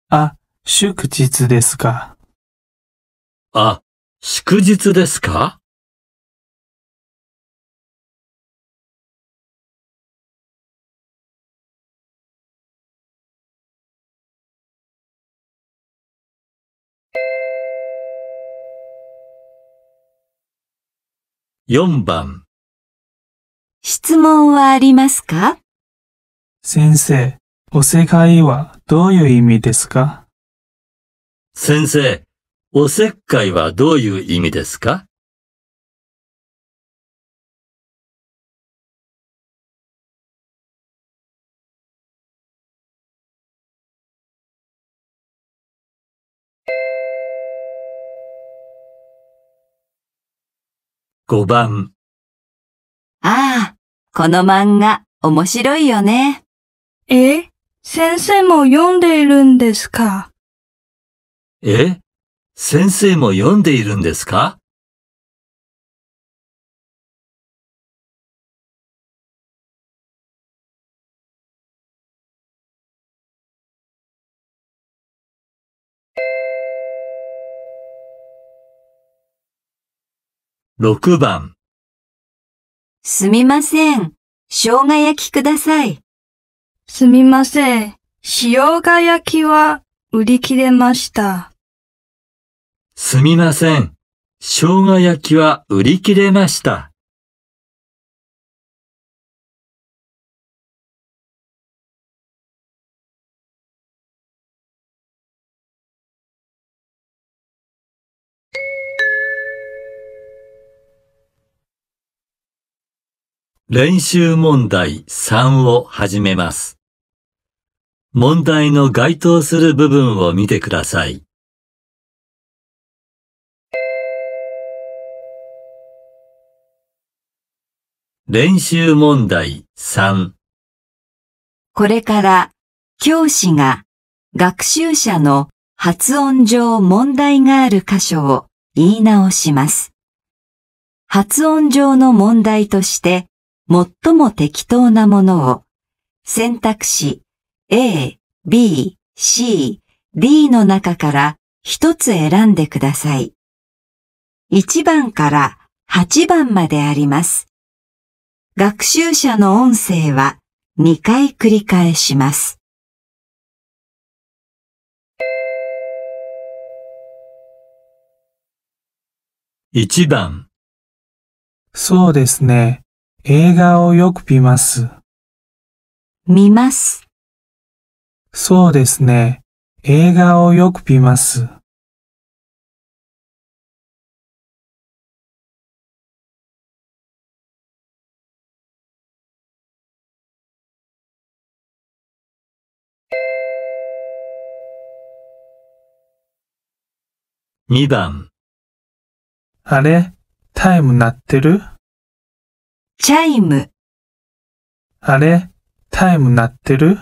あ、
祝日ですか。あ、祝日ですか4番質問はありますか
先生、お世界はどういう意味ですか
先生、おせっかいはどういう意味ですか5番ああ、この漫画面白いよね。え先生も読んでいるんですかえ先生も読んでいるんですか6番すみません。生姜焼きください。
すみません。塩が焼きは売り切れました。
すみません。生姜焼きは売り切れました。練習問題3を始めます。問題の該当する部分を見てください。練習問題3
これから教師が学習者の発音上問題がある箇所を言い直します。発音上の問題として最も適当なものを選択肢 A、B、C、D の中から一つ選んでください。1番から8
番まであります。学習者の音声は2回繰り返します。1番そうですね。映画をよく見ます。見ます。そうですね。映画をよく見ます。2番あれ、タイム鳴ってるチャイム、あれ、タイム鳴ってる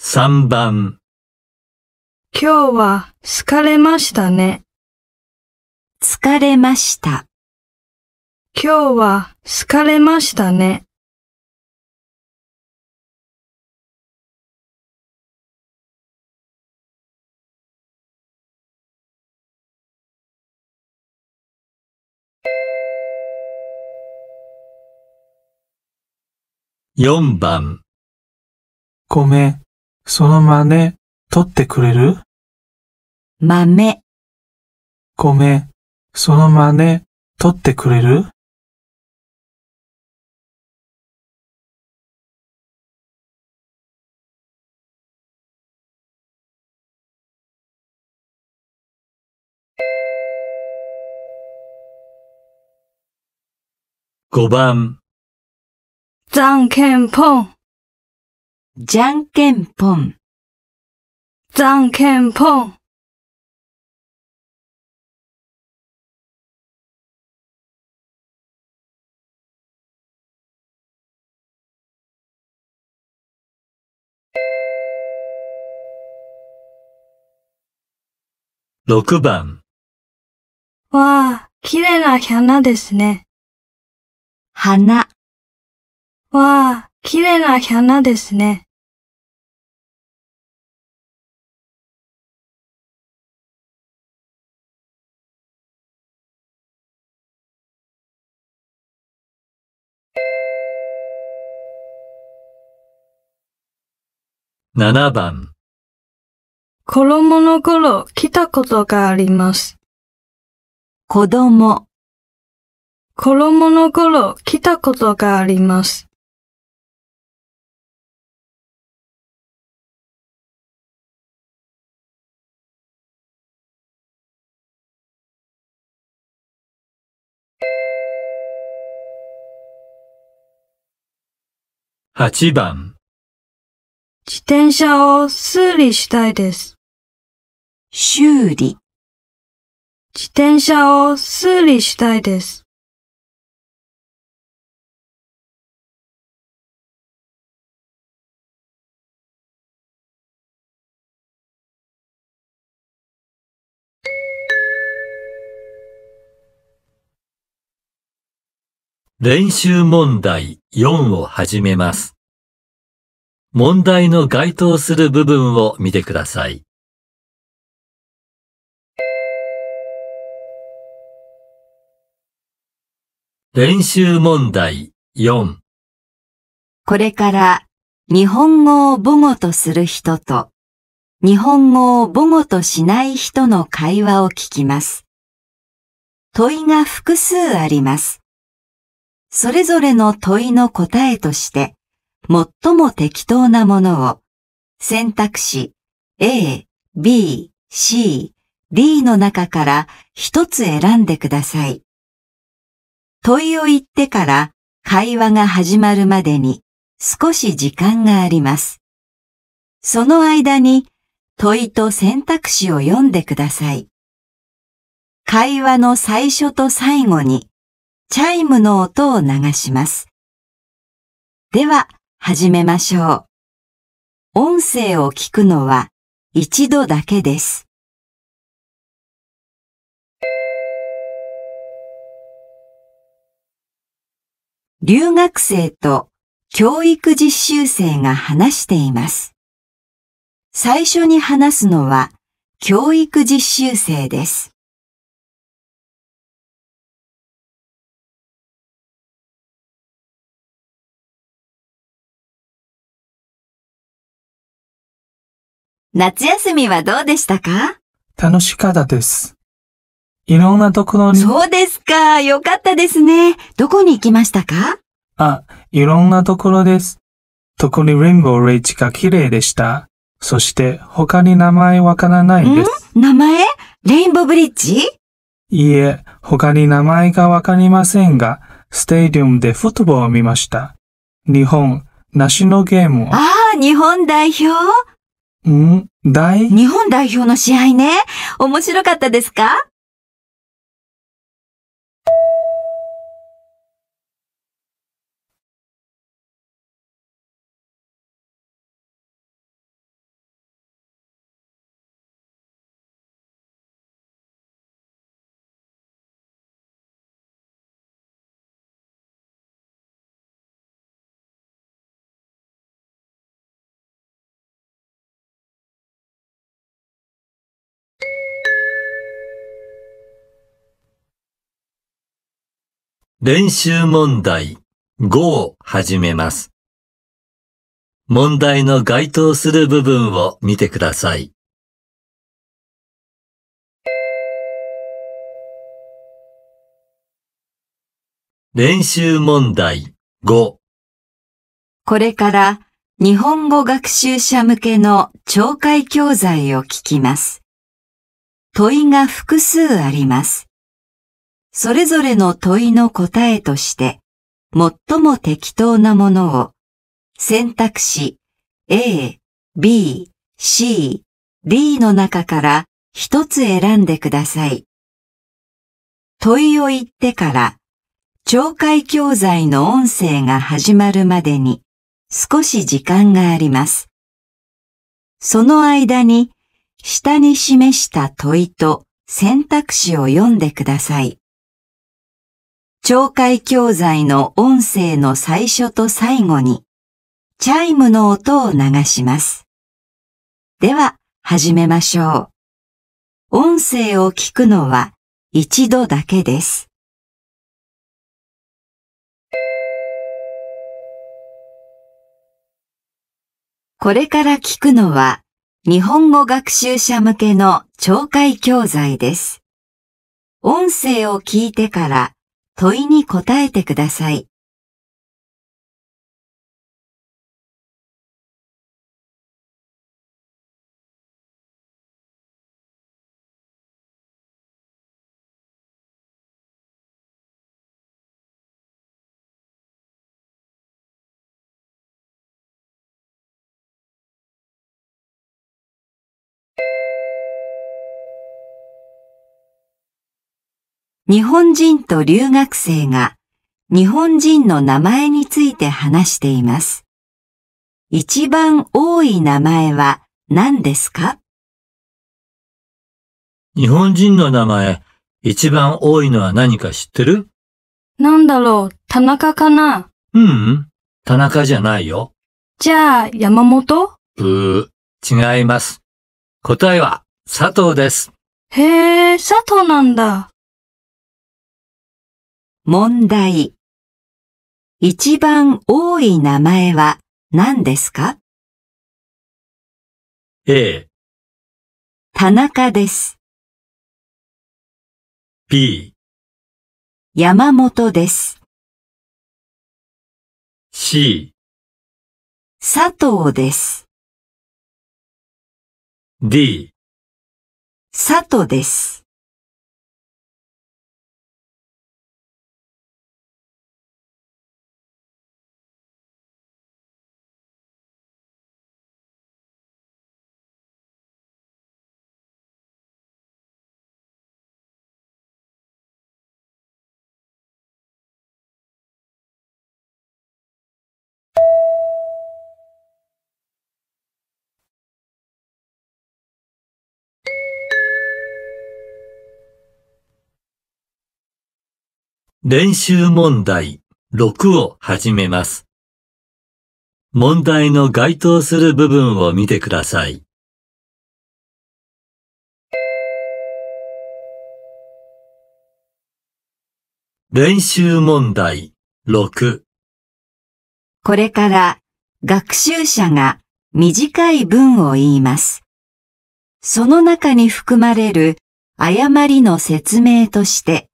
3番今日は疲れましたね。疲れました。今日は疲れましたね。4番ごめん、その真似、取ってくれる豆。ごめん、その豆、取ってくれる5番。じゃんけんぽん。じゃんけんぽん。じゃんけんぽん。6番。わあ、綺麗な花ですね。花。わあ、綺麗な花ですね。7番。子供の頃来たことがあります。子供、子供の頃来たことがあります。8番
自転車を修理したいです。
修理。自転車を修理したいです。練習問題4を始めます。問題の該当する部分を見てください。練習問題4これから
日本語を母語とする人と日本語を母語としない人の会話を聞きます。問いが複数あります。それぞれの問いの答えとして最も適当なものを選択肢 A、B、C、D の中から一つ選んでください。問いを言ってから会話が始まるまでに少し時間があります。その間に問いと選択肢を読んでください。会話の最初と最後にチャイムの音を流します。では始めましょ
う。音声を聞くのは一度だけです。留学生と教育実習生が話しています。最初に話すのは教育実習生です。夏休みはどうでしたか楽しかったです。いろんなところに。
そ
うですか。よかったですね。どこに行きましたか
あ、いろんなところです。特にレインボーレイチが綺麗でした。そして他に名前わからないです。名前レイ
ンボーブリッジ
いいえ、他に名前がわかりませんが、ステディウムでフットボールを見ました。日本、なしのゲームを。
ああ、日本代表
ん大
日本
代表の試合ね。
面白かったですか練習問題5を始めます。問題の該当する部分を見てください。練習問題5これから日
本語学習者向けの懲戒教材を聞きます。問いが複数あります。それぞれの問いの答えとして、最も適当なものを選択肢 A、B、C、D の中から一つ選んでください。問いを言ってから、懲戒教材の音声が始まるまでに少し時間があります。その間に下に示した問いと選択肢を読んでください。懲戒教材の音声の最初と最後に、チャイムの
音を流します。では、始めましょう。音声を聞くのは一度だけです。
これから聞くのは日本語学習者向けの懲
戒教材です。音声を聞いてから問いに答えてください。日本人と留学生が
日本人の名前について話しています。一番多い名前は何ですか
日本人の名前、一番多いのは何か知ってる
な
んだろう、田中かな
うん、田中じゃないよ。
じゃあ、山本
うー、違います。答えは、佐藤です。へえ、佐藤なんだ。問題。一番多い名前は何ですか ?A、田中です。B、山本です。C、佐藤です。D、佐藤です。練習問題6を始めます。問題の該当する部分を見てください。練習問題6
これから学習者が短い文を言います。その中に含まれる誤りの説明として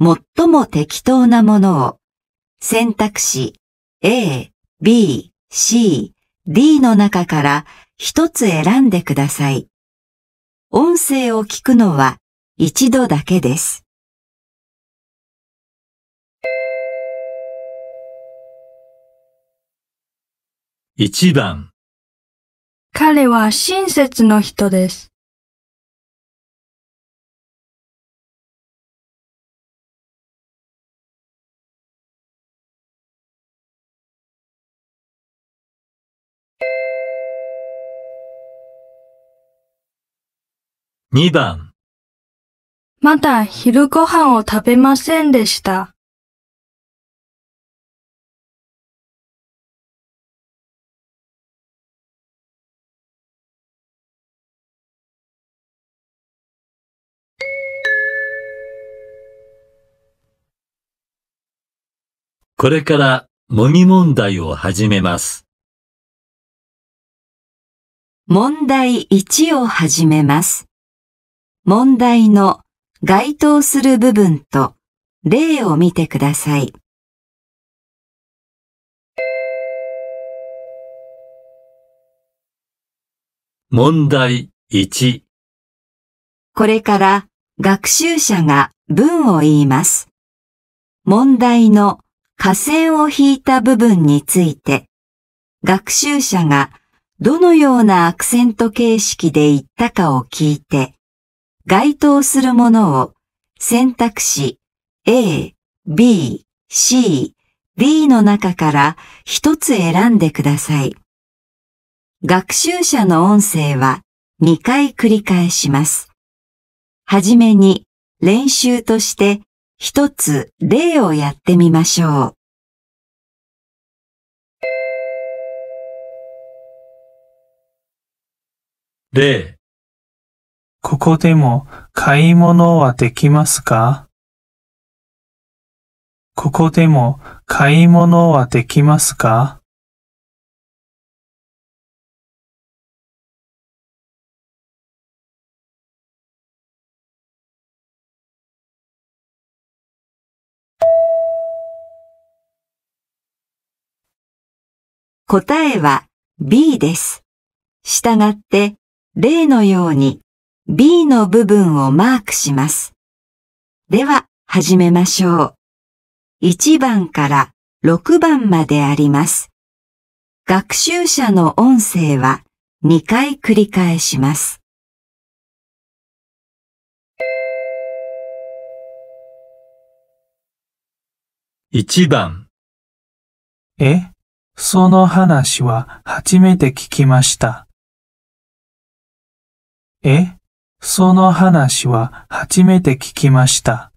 最も適当なものを選択肢 A、B、C、D
の中から一つ選んでください。音声を聞くのは一度だけです。一番彼は親切の人です。2番まだ昼ご飯を食べませんでした。これから模擬問題を始めます。問題1を始めます。問題の該当する部分と例を見てください。問題1
これ
から学習者が文を言います。問題の下線を引いた部分について、学習者がどのようなアクセント形式で言ったかを聞いて、該当するものを選択肢 A、B、C、D の中から一つ選んでください。学習者の音声は2回繰り返します。
はじめに練習として一つ例をやってみましょう。例ここでも買い物はできますかここでも買い物はできますか答えは B です。したがって例のように B の部分
をマークします。では、始めましょう。1番から6番まであります。学習者の音
声は2回繰り返します。1番え、その話は初めて聞きました。えその話は初めて聞きました。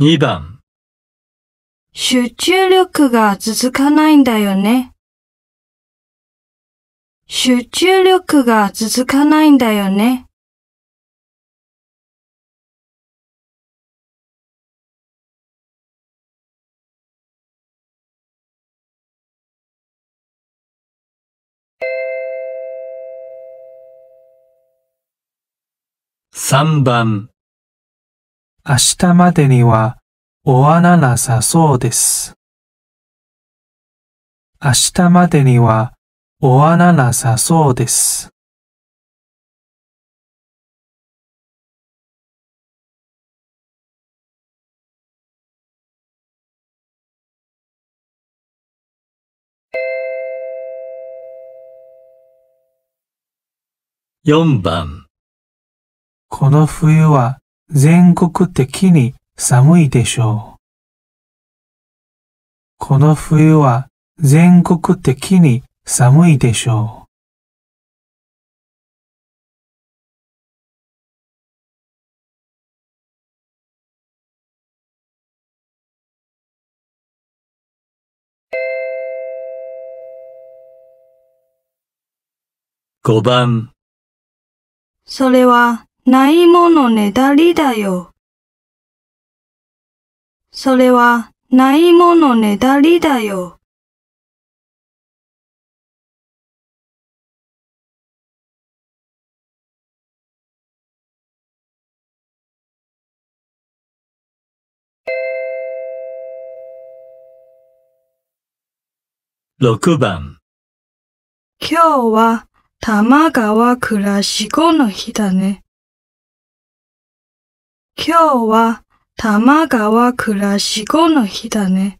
2番集中力が続かないんだよね。集中力が続かないんだよね。3番明日までには終わらなさそうです。明日までには終わらなさそうです。4番この冬は全国的に寒いでしょう。この冬は全国的に寒いでしょう。5番それはないものねだりだよ。それは、ないものねだりだよ。6番
今
日は玉川クラシコの日だね。
今日は多摩川暮らしコの日だね。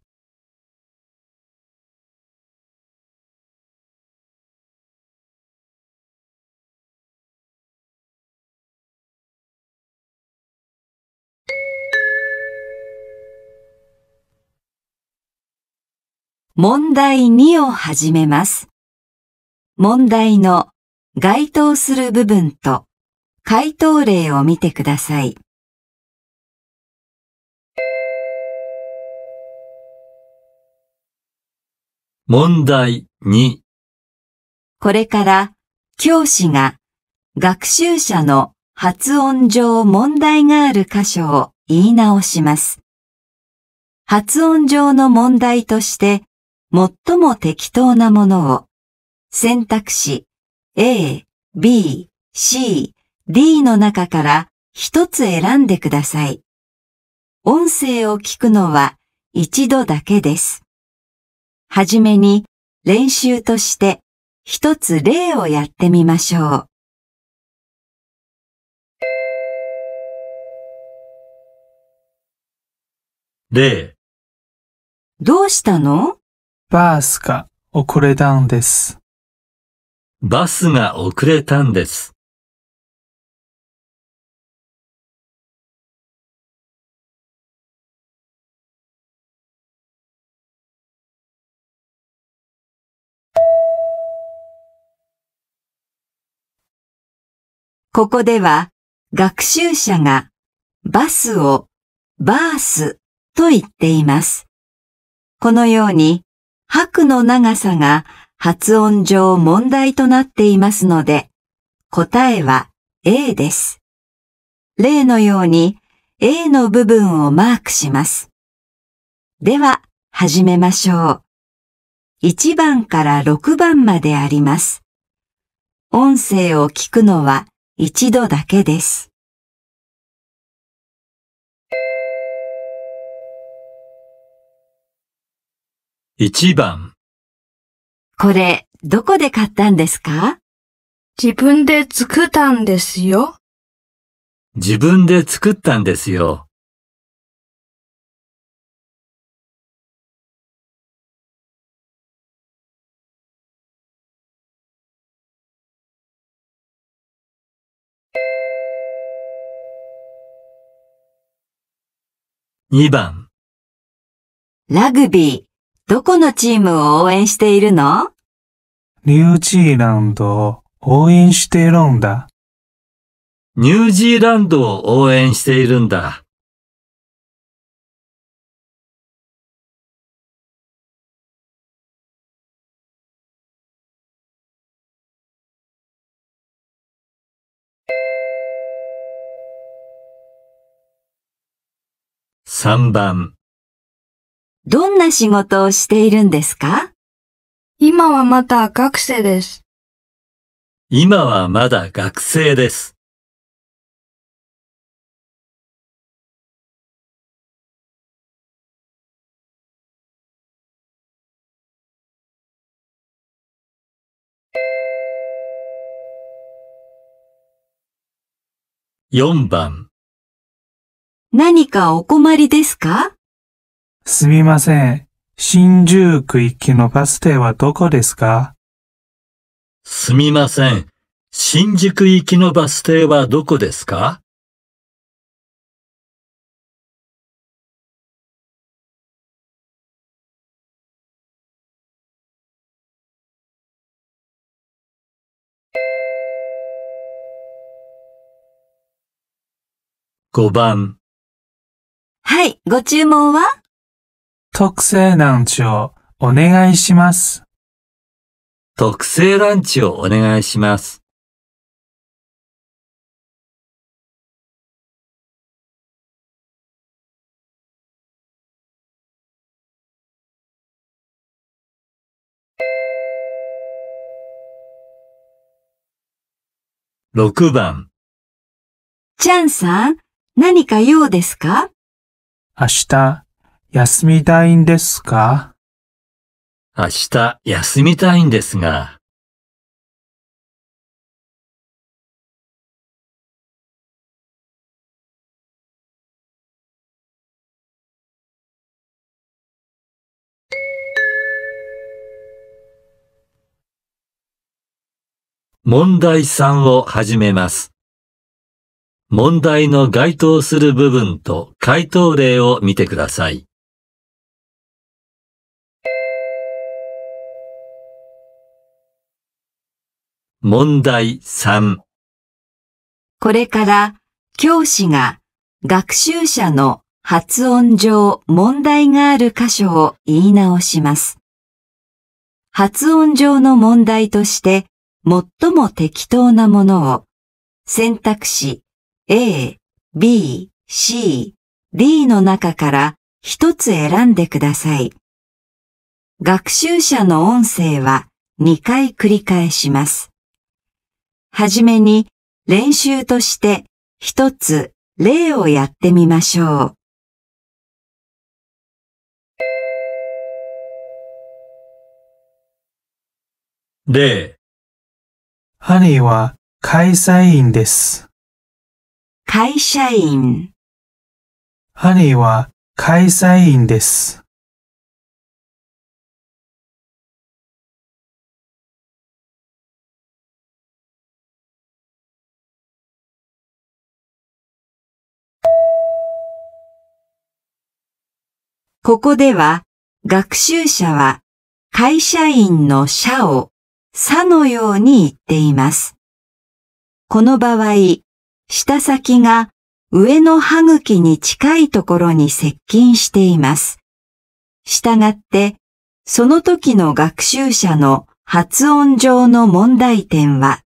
問題2を始めます。問題の該当する部分と回答例を見てください。問題2
これから教師が学習者の発音上問題がある箇所を言い直します。発音上の問題として最も適当なものを選択肢 A、B、C、D の中から一つ選んでください。音声を聞くのは一度
だけです。はじめに練習として一つ例をやってみましょう。例どうしたのバースが遅れたんです。バスが遅れたんです。ここでは学習
者がバスをバースと言っています。このように白の長さが発音上問題となっていますので、答えは A です。例のように A の部分をマークします。では、始めましょう。1番から6番まであります。
音声を聞くのは一度だけです。一番。これ、どこで買ったんですか自分で作ったんですよ。自分で作ったんですよ。2番
ラグビー、どこのチームを応援しているの
ニュージーランドを応援しているんだ。ニュージーランドを応援しているんだ。3番どんな仕事をしているんですか今はまだ学生です。今はまだ学生です。4番何かお困りですかすみませ
ん。新宿行きのバス停はどこですか
すみません。新宿行きのバス停はどこですか5番はい、ご注文は特製ランチをお願いします。特製ランチをお願いします。6番。ちゃんさ
ん、何か用ですか
明日、休みたいんで
すか明日、休みたいんですが。
問題3を始めます。問題の
該当する部分と回答例を見てください。問題3これから教師
が学習者の発音上問題がある箇所を言い直します。発音上の問題として最も適当なものを選択肢 A、B、C、D の中から一つ選んでください。学習者の音声は2回繰り返しま
す。はじめに練習として一つ例をやってみましょう。例ハニーは会社員です。会社員。ハーは会社員です。ここでは
学習者は会社員の社をさのように言っています。この場合、舌先が上の歯茎に近いところに接近しています。したがって、その時の学習者の発音上の問題点は、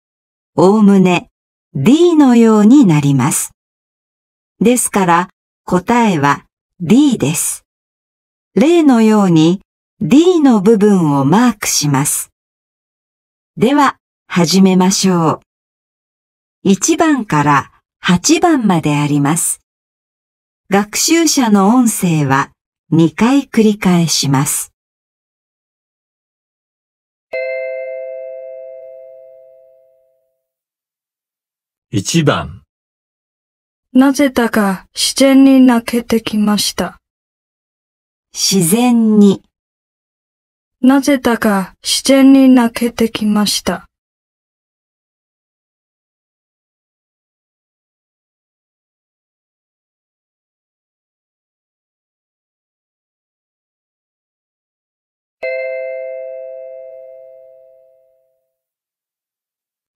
おおむね D のようになります。
ですから答えは D です。例のように D の部分をマークします。では、
始めましょう。1番から8番まであり
ます。学習者の音声は2回繰り返します。1番な
ぜだか自然に泣けてきました。
自然に。なぜだか自然に泣けてきました。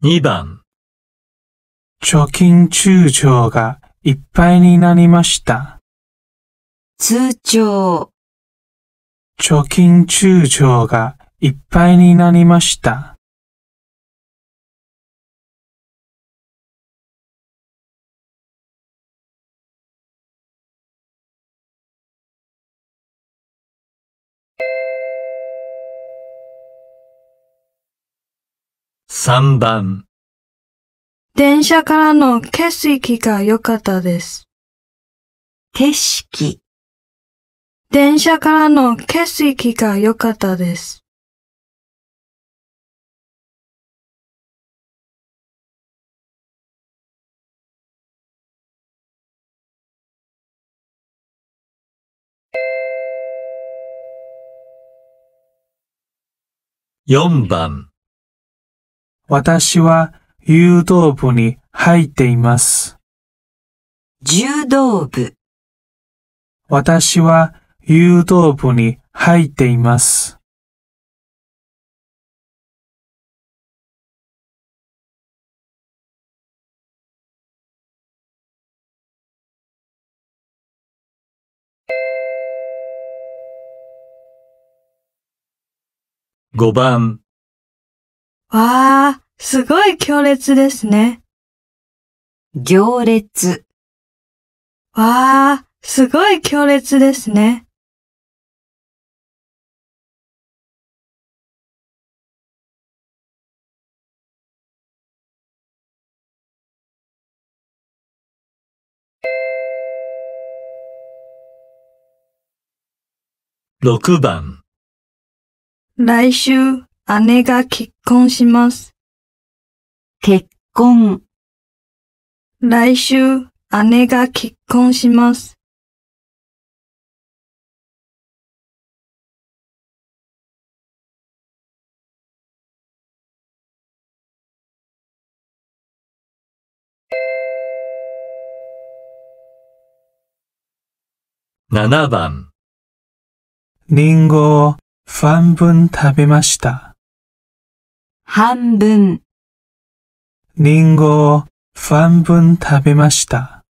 2番貯金通帳がいっぱいになりました。通帳貯金通帳がいっぱいになりました。
3番
電車からの景色が良かったで
す。景色電車からの景色が良かったです。4番
私は柔道部に入っています。
柔道部。私は柔道部に入っています。5番わあ、すごい強烈ですね。行列。わあ、すごい強烈ですね。6番来週姉が結婚します。結婚。来週、姉が結婚します。7番リンゴを半分食べました。半分。リンゴを半分食べました。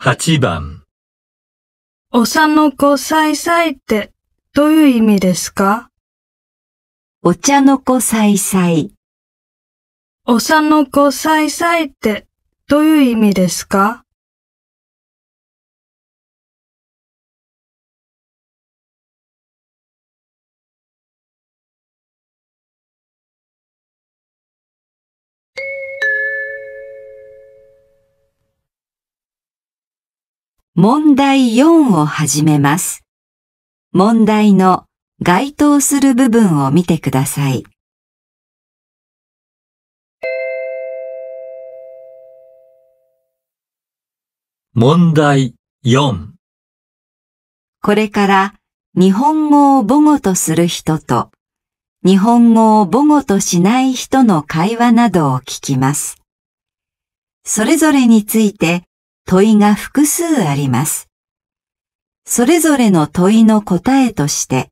8番
おさのこさいさいってどういう意味ですかお茶の子さいさい。
お茶の子さいさいってどういう意味ですか
問題4を始めます。問題
の該当する部分を見てください。問題4これから日本
語を母語とする人と日本語を母語としない人の会話などを聞きます。それぞれについて問いが複数あります。それぞれの問いの答えとして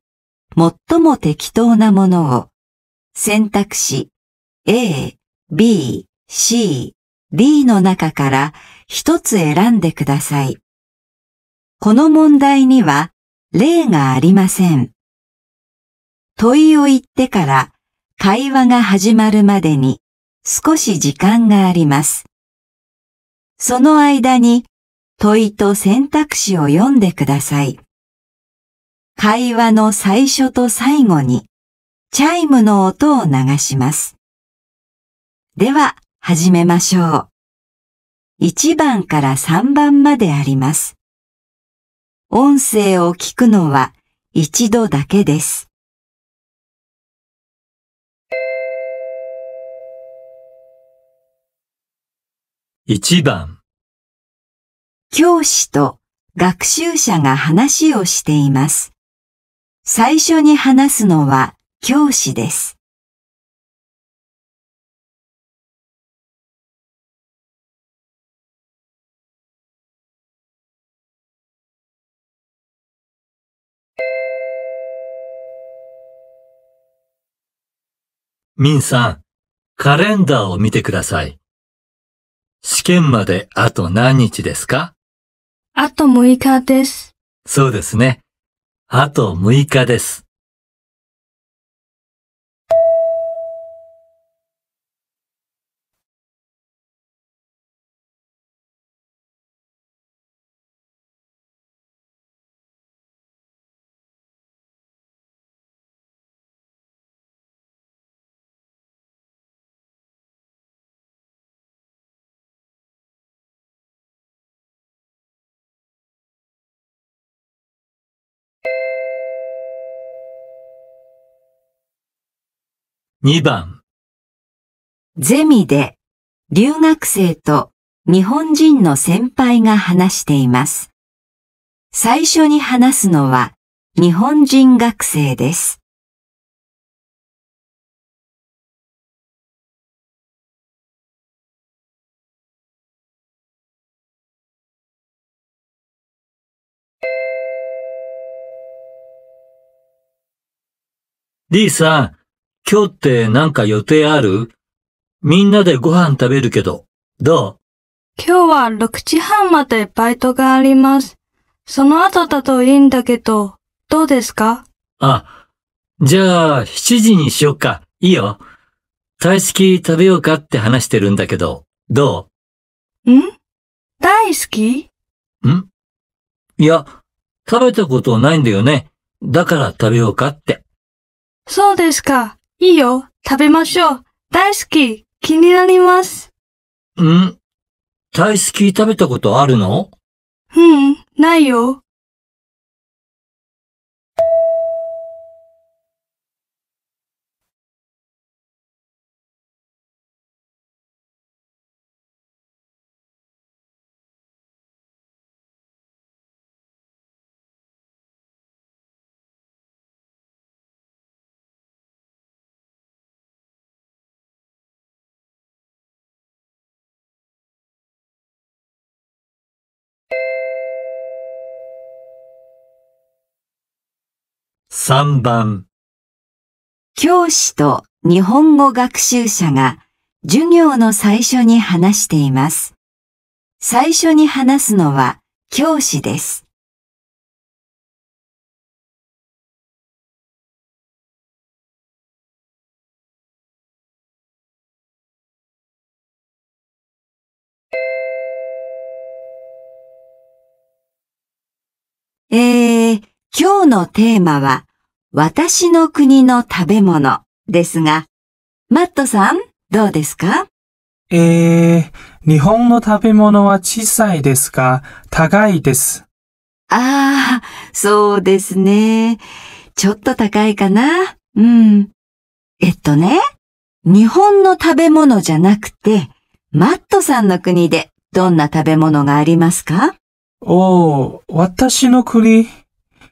最も適当なものを選択肢 A、B、C、D の中から一つ選んでください。この問題には例がありません。問いを言ってから会話が始まるまでに少し時間があります。その間に問いと選択肢を読んでください。会話の最初と最後にチャイムの音を流します。では始めましょう。1番から3
番まであります。音声を聞くのは一度だけです。1番教師と学習者が話をしています。最初に話すのは教師です。ミンさん、
カレンダーを見てください。試験まであと何日ですか
あと6日です。そうですね。あと6日です。2番ゼミで留学生と日本人の先輩が話しています。最初に話すのは日本人学生です。D さん、今日ってなんか予定ある
みんなでご飯食べるけど、どう
今日は6時半までバイトがあります。その後だといいんだけど、どうですか
あ、じゃあ7時にしよっか。いいよ。大好き食べようかって話してるんだけど、ど
うん大好きん
いや、食べたことないんだよね。だから食べようかって。
そうですか。いいよ、食べましょう。大好き、気になります。
ん大好き食べたことあるのうん、ないよ。3番教師と日本語学習者が授業の最初に話しています。最初に話すのは教師です。えー、今日のテーマは
私の国の食べ物ですが、マットさん、ど
うですかえー、日本の食べ物は小さいですが、高いです。ああ、
そうですね。ちょっと高いかな。うん。えっとね、日本の食べ物じゃなくて、マットさんの国でどんな食べ物がありますか
おー、私の国。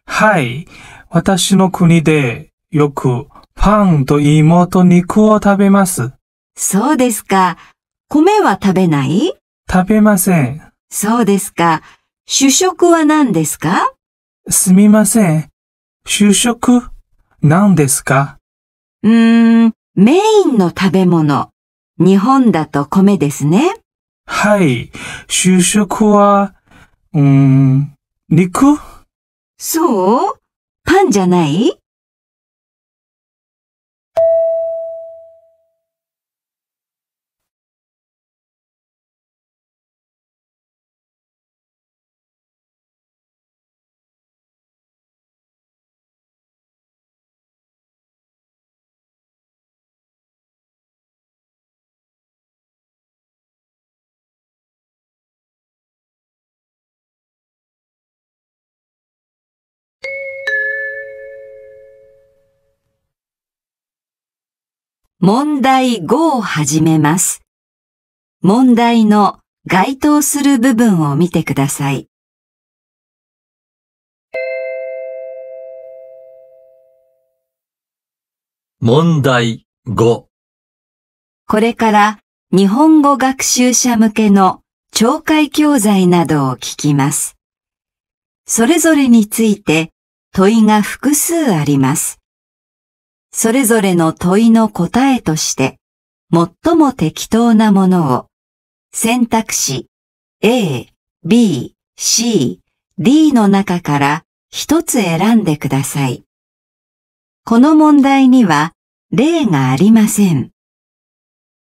はい。私の国でよくパンと芋と肉を食べます。
そうですか。米は食べない食べません。そうですか。
主食は何ですかすみません。主食、何ですかうーん、メインの食べ物。
日本だと米ですね。はい。主食は、
うーん、肉そうパンじゃない問題5を始めます。問題の該当する部分を見てください。問題5こ
れから日本語学習者向けの懲戒教材などを聞きます。それぞれについて問いが複数あります。それぞれの問いの答えとして、最も適当なものを、選択肢 A、B、C、D の中から一つ選んでください。この問題には例がありません。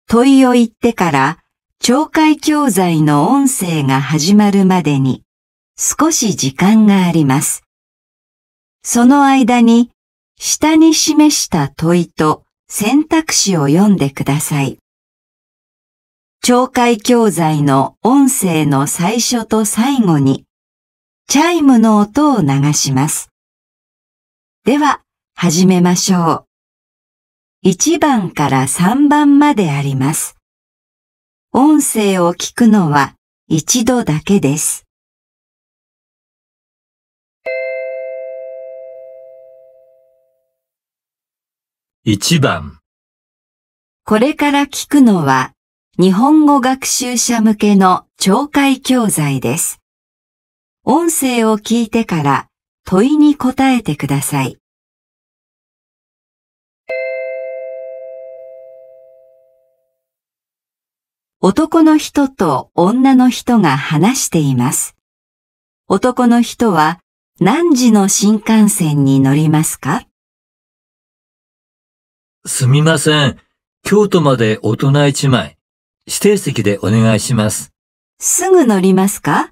問いを言ってから懲戒教材の音声が始まるまでに少し時間があります。その間に下に示した問いと選択肢を読んでください。懲戒教材の音声の最初と最後に、チャイムの音を流します。では、始めましょう。1番から3番まであり
ます。音声を聞くのは一度だけです。1番これから聞
くのは日本語学習者向けの懲戒教材です。
音声を聞いてから問いに答えてください。
男の人と女の人が話しています。男の人は何時の新幹線に乗りますか
すみません。京都まで大人一枚。指定席でお願いします。
すぐ乗りますか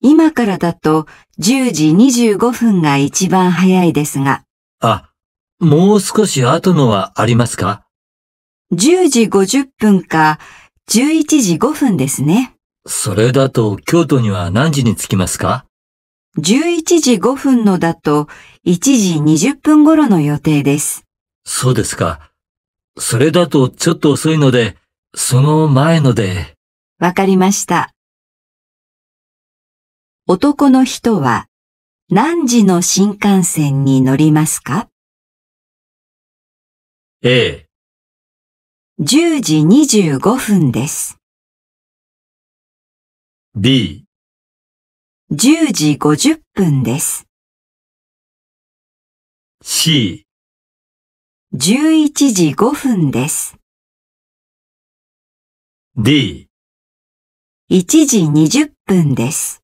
今からだと10時25分が一番早いですが。
あ、もう少し後のはありますか
?10 時50分か11時5分ですね。
それだと京都には何時に着きますか
?11 時5分のだと1時20分頃の予定です。
そうですか。それだとちょっと遅いので、
その前ので。
わかりました。
男の人は何時の新幹線に乗りますか ?A。10時25分です。B。10時50分です。C。11時5分です。D1 時20分です。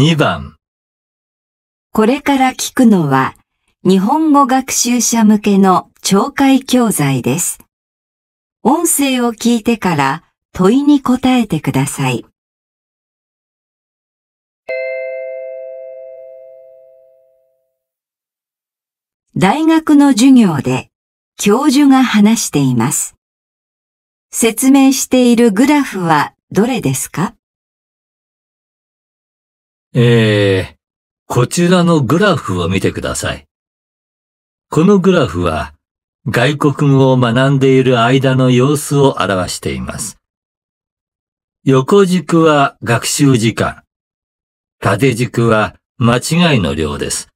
2番これか
ら聞くのは日本語学習者向けの懲戒教材で
す。音声を聞いてから問いに答えてください。大学の授業で教授が話しています。説明しているグラフはどれですかえー、こちらのグラフを見てください。このグラフは、外国語を学
んでいる間の様子を表しています。横軸は学習時間、縦軸は間違いの量です。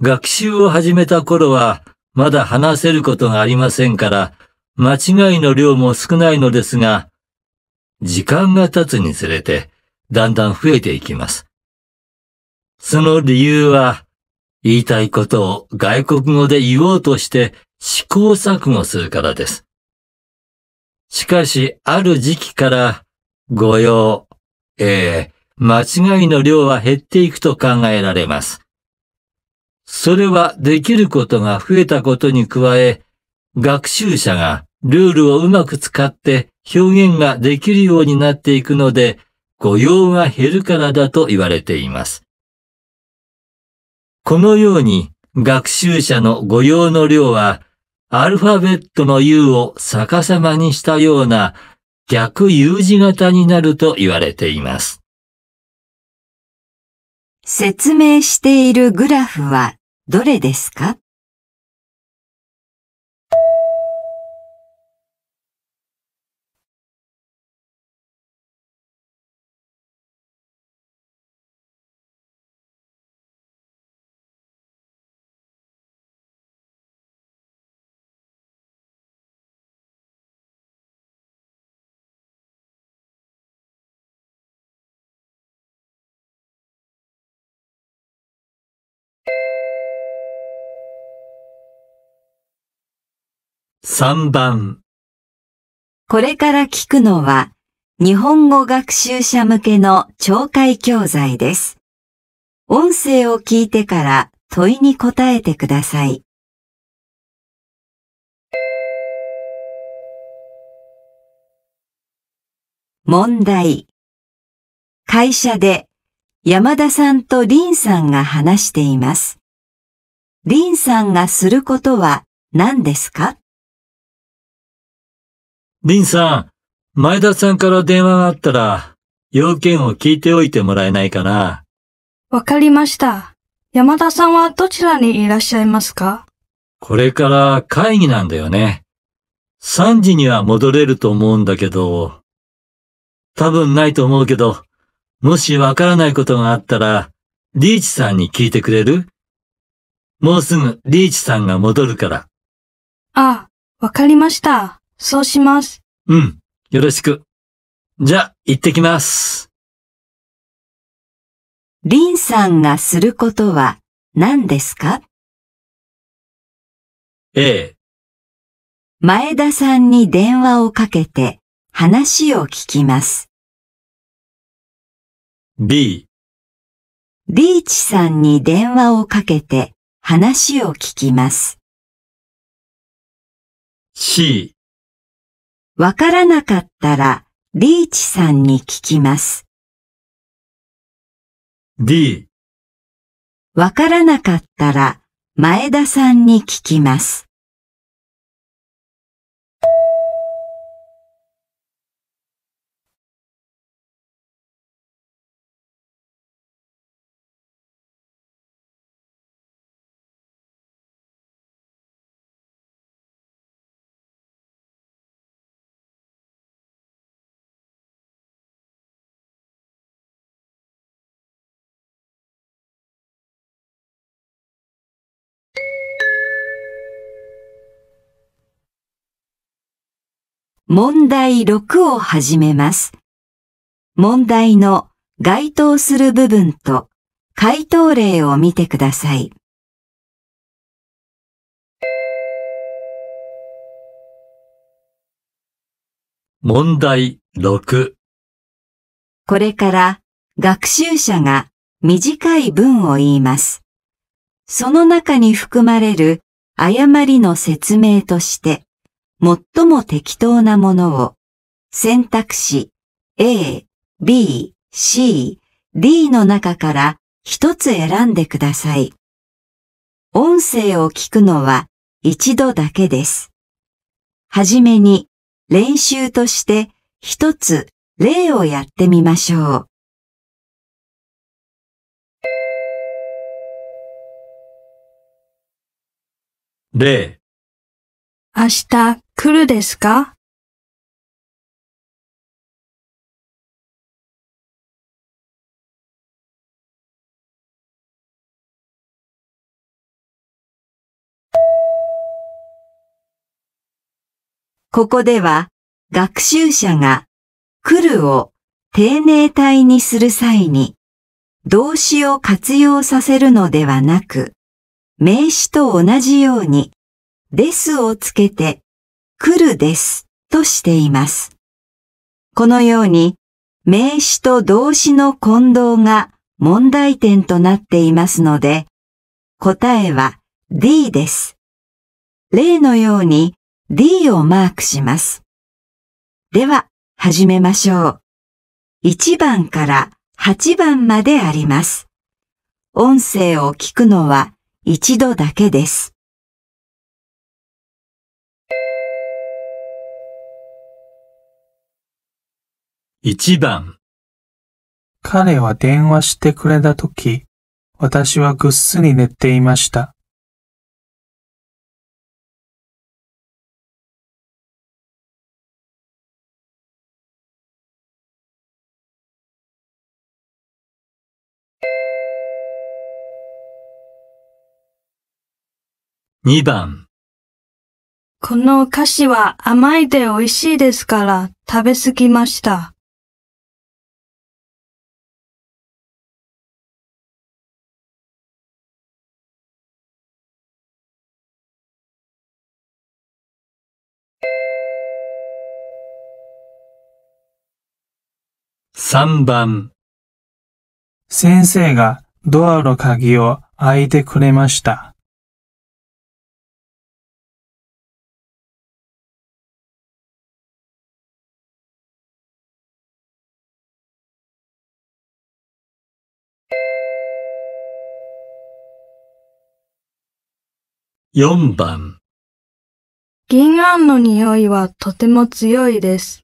学習を始めた頃は、まだ話せることがありませんから、間違いの量も少ないのですが、時間が経つにつれて、だんだん増えていきます。その理由は、言いたいことを外国語で言おうとして試行錯誤するからです。しかし、ある時期から、誤用、ええー、間違いの量は減っていくと考えられます。それはできることが増えたことに加え、学習者がルールをうまく使って表現ができるようになっていくので、御用が減るからだと言われています。このように学習者の御用の量はアルファベットの U を逆さまにしたような逆 U 字型
になると言われています。説明しているグラフはどれですか3番これから聞くのは日
本語学習者向けの懲戒教材です。音声
を聞いてから問いに答えてください。問
題。会社で山田さんと林さんが話しています。林さんがすることは何ですか
リンさん、前田さんから電話が
あったら、要件を聞いておいてもらえないかな。
わかりました。山田さんはどちらにいらっしゃいますか
これから会議なんだよね。3時には戻れると思うんだけど、多分ないと思うけど、もしわからないことがあったら、リーチさんに聞いてくれるもうすぐリーチさんが戻るから。
あ、わかりました。そうします。
うん。よろしく。じゃ行ってきます。リンさんがすることは何ですか ?A。前田さんに電話をかけて話を聞きます。B。リーチさんに電話をかけて話を聞きます。C わからなかったらリーチさんに聞きます。D わからなかったら前田さんに聞きます。問題6を始めます。問題の該当する部分と回答例を見てください。問題6
これから学習者が短い文を言います。その中に含まれる誤りの説明として、最も適当なものを選択肢 A、B、C、D の中から一つ選んでください。音声を聞くのは一度だけです。
はじめに練習として一つ例をやってみましょう。例明日来るですかここでは学習者が来るを
定年体にする際に動詞を活用させるのではなく名詞と同じようにですをつけて来るですとしています。このように名詞と動詞の混同が問題点となっています
ので、答えは D です。例のように D をマークします。では、始めましょう。
1番から8番まであります。音声
を聞くのは一度だけです。1番彼は電話してくれたとき、私はぐっすり寝ていました。2番このお菓子は甘いで美味しいですから食べ過ぎました。3番先生がドアの鍵を開いてくれました。4番銀杏の匂いはとても強いです。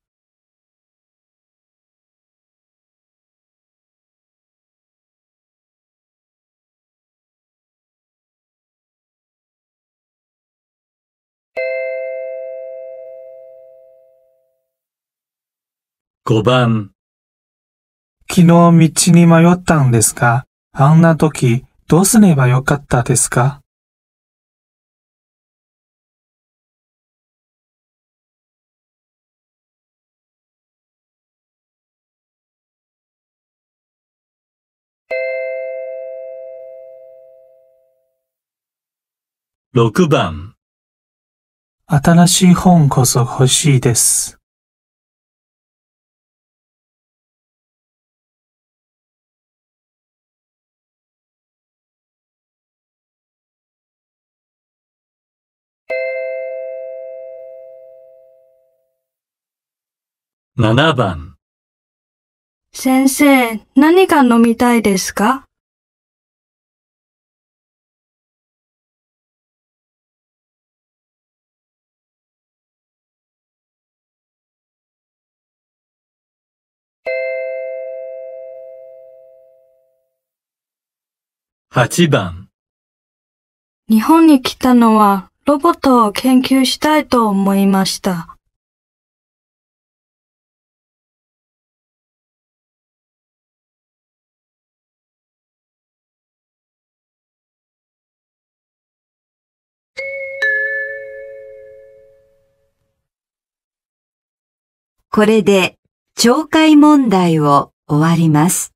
5番昨日道に迷ったんですが、あんな時どうすればよかったですか6番新しい本こそ欲しいです。7番先生、何が飲みたいですか8番日本に来たのはロボットを研究したいと思いました。これで懲戒問題を終わります。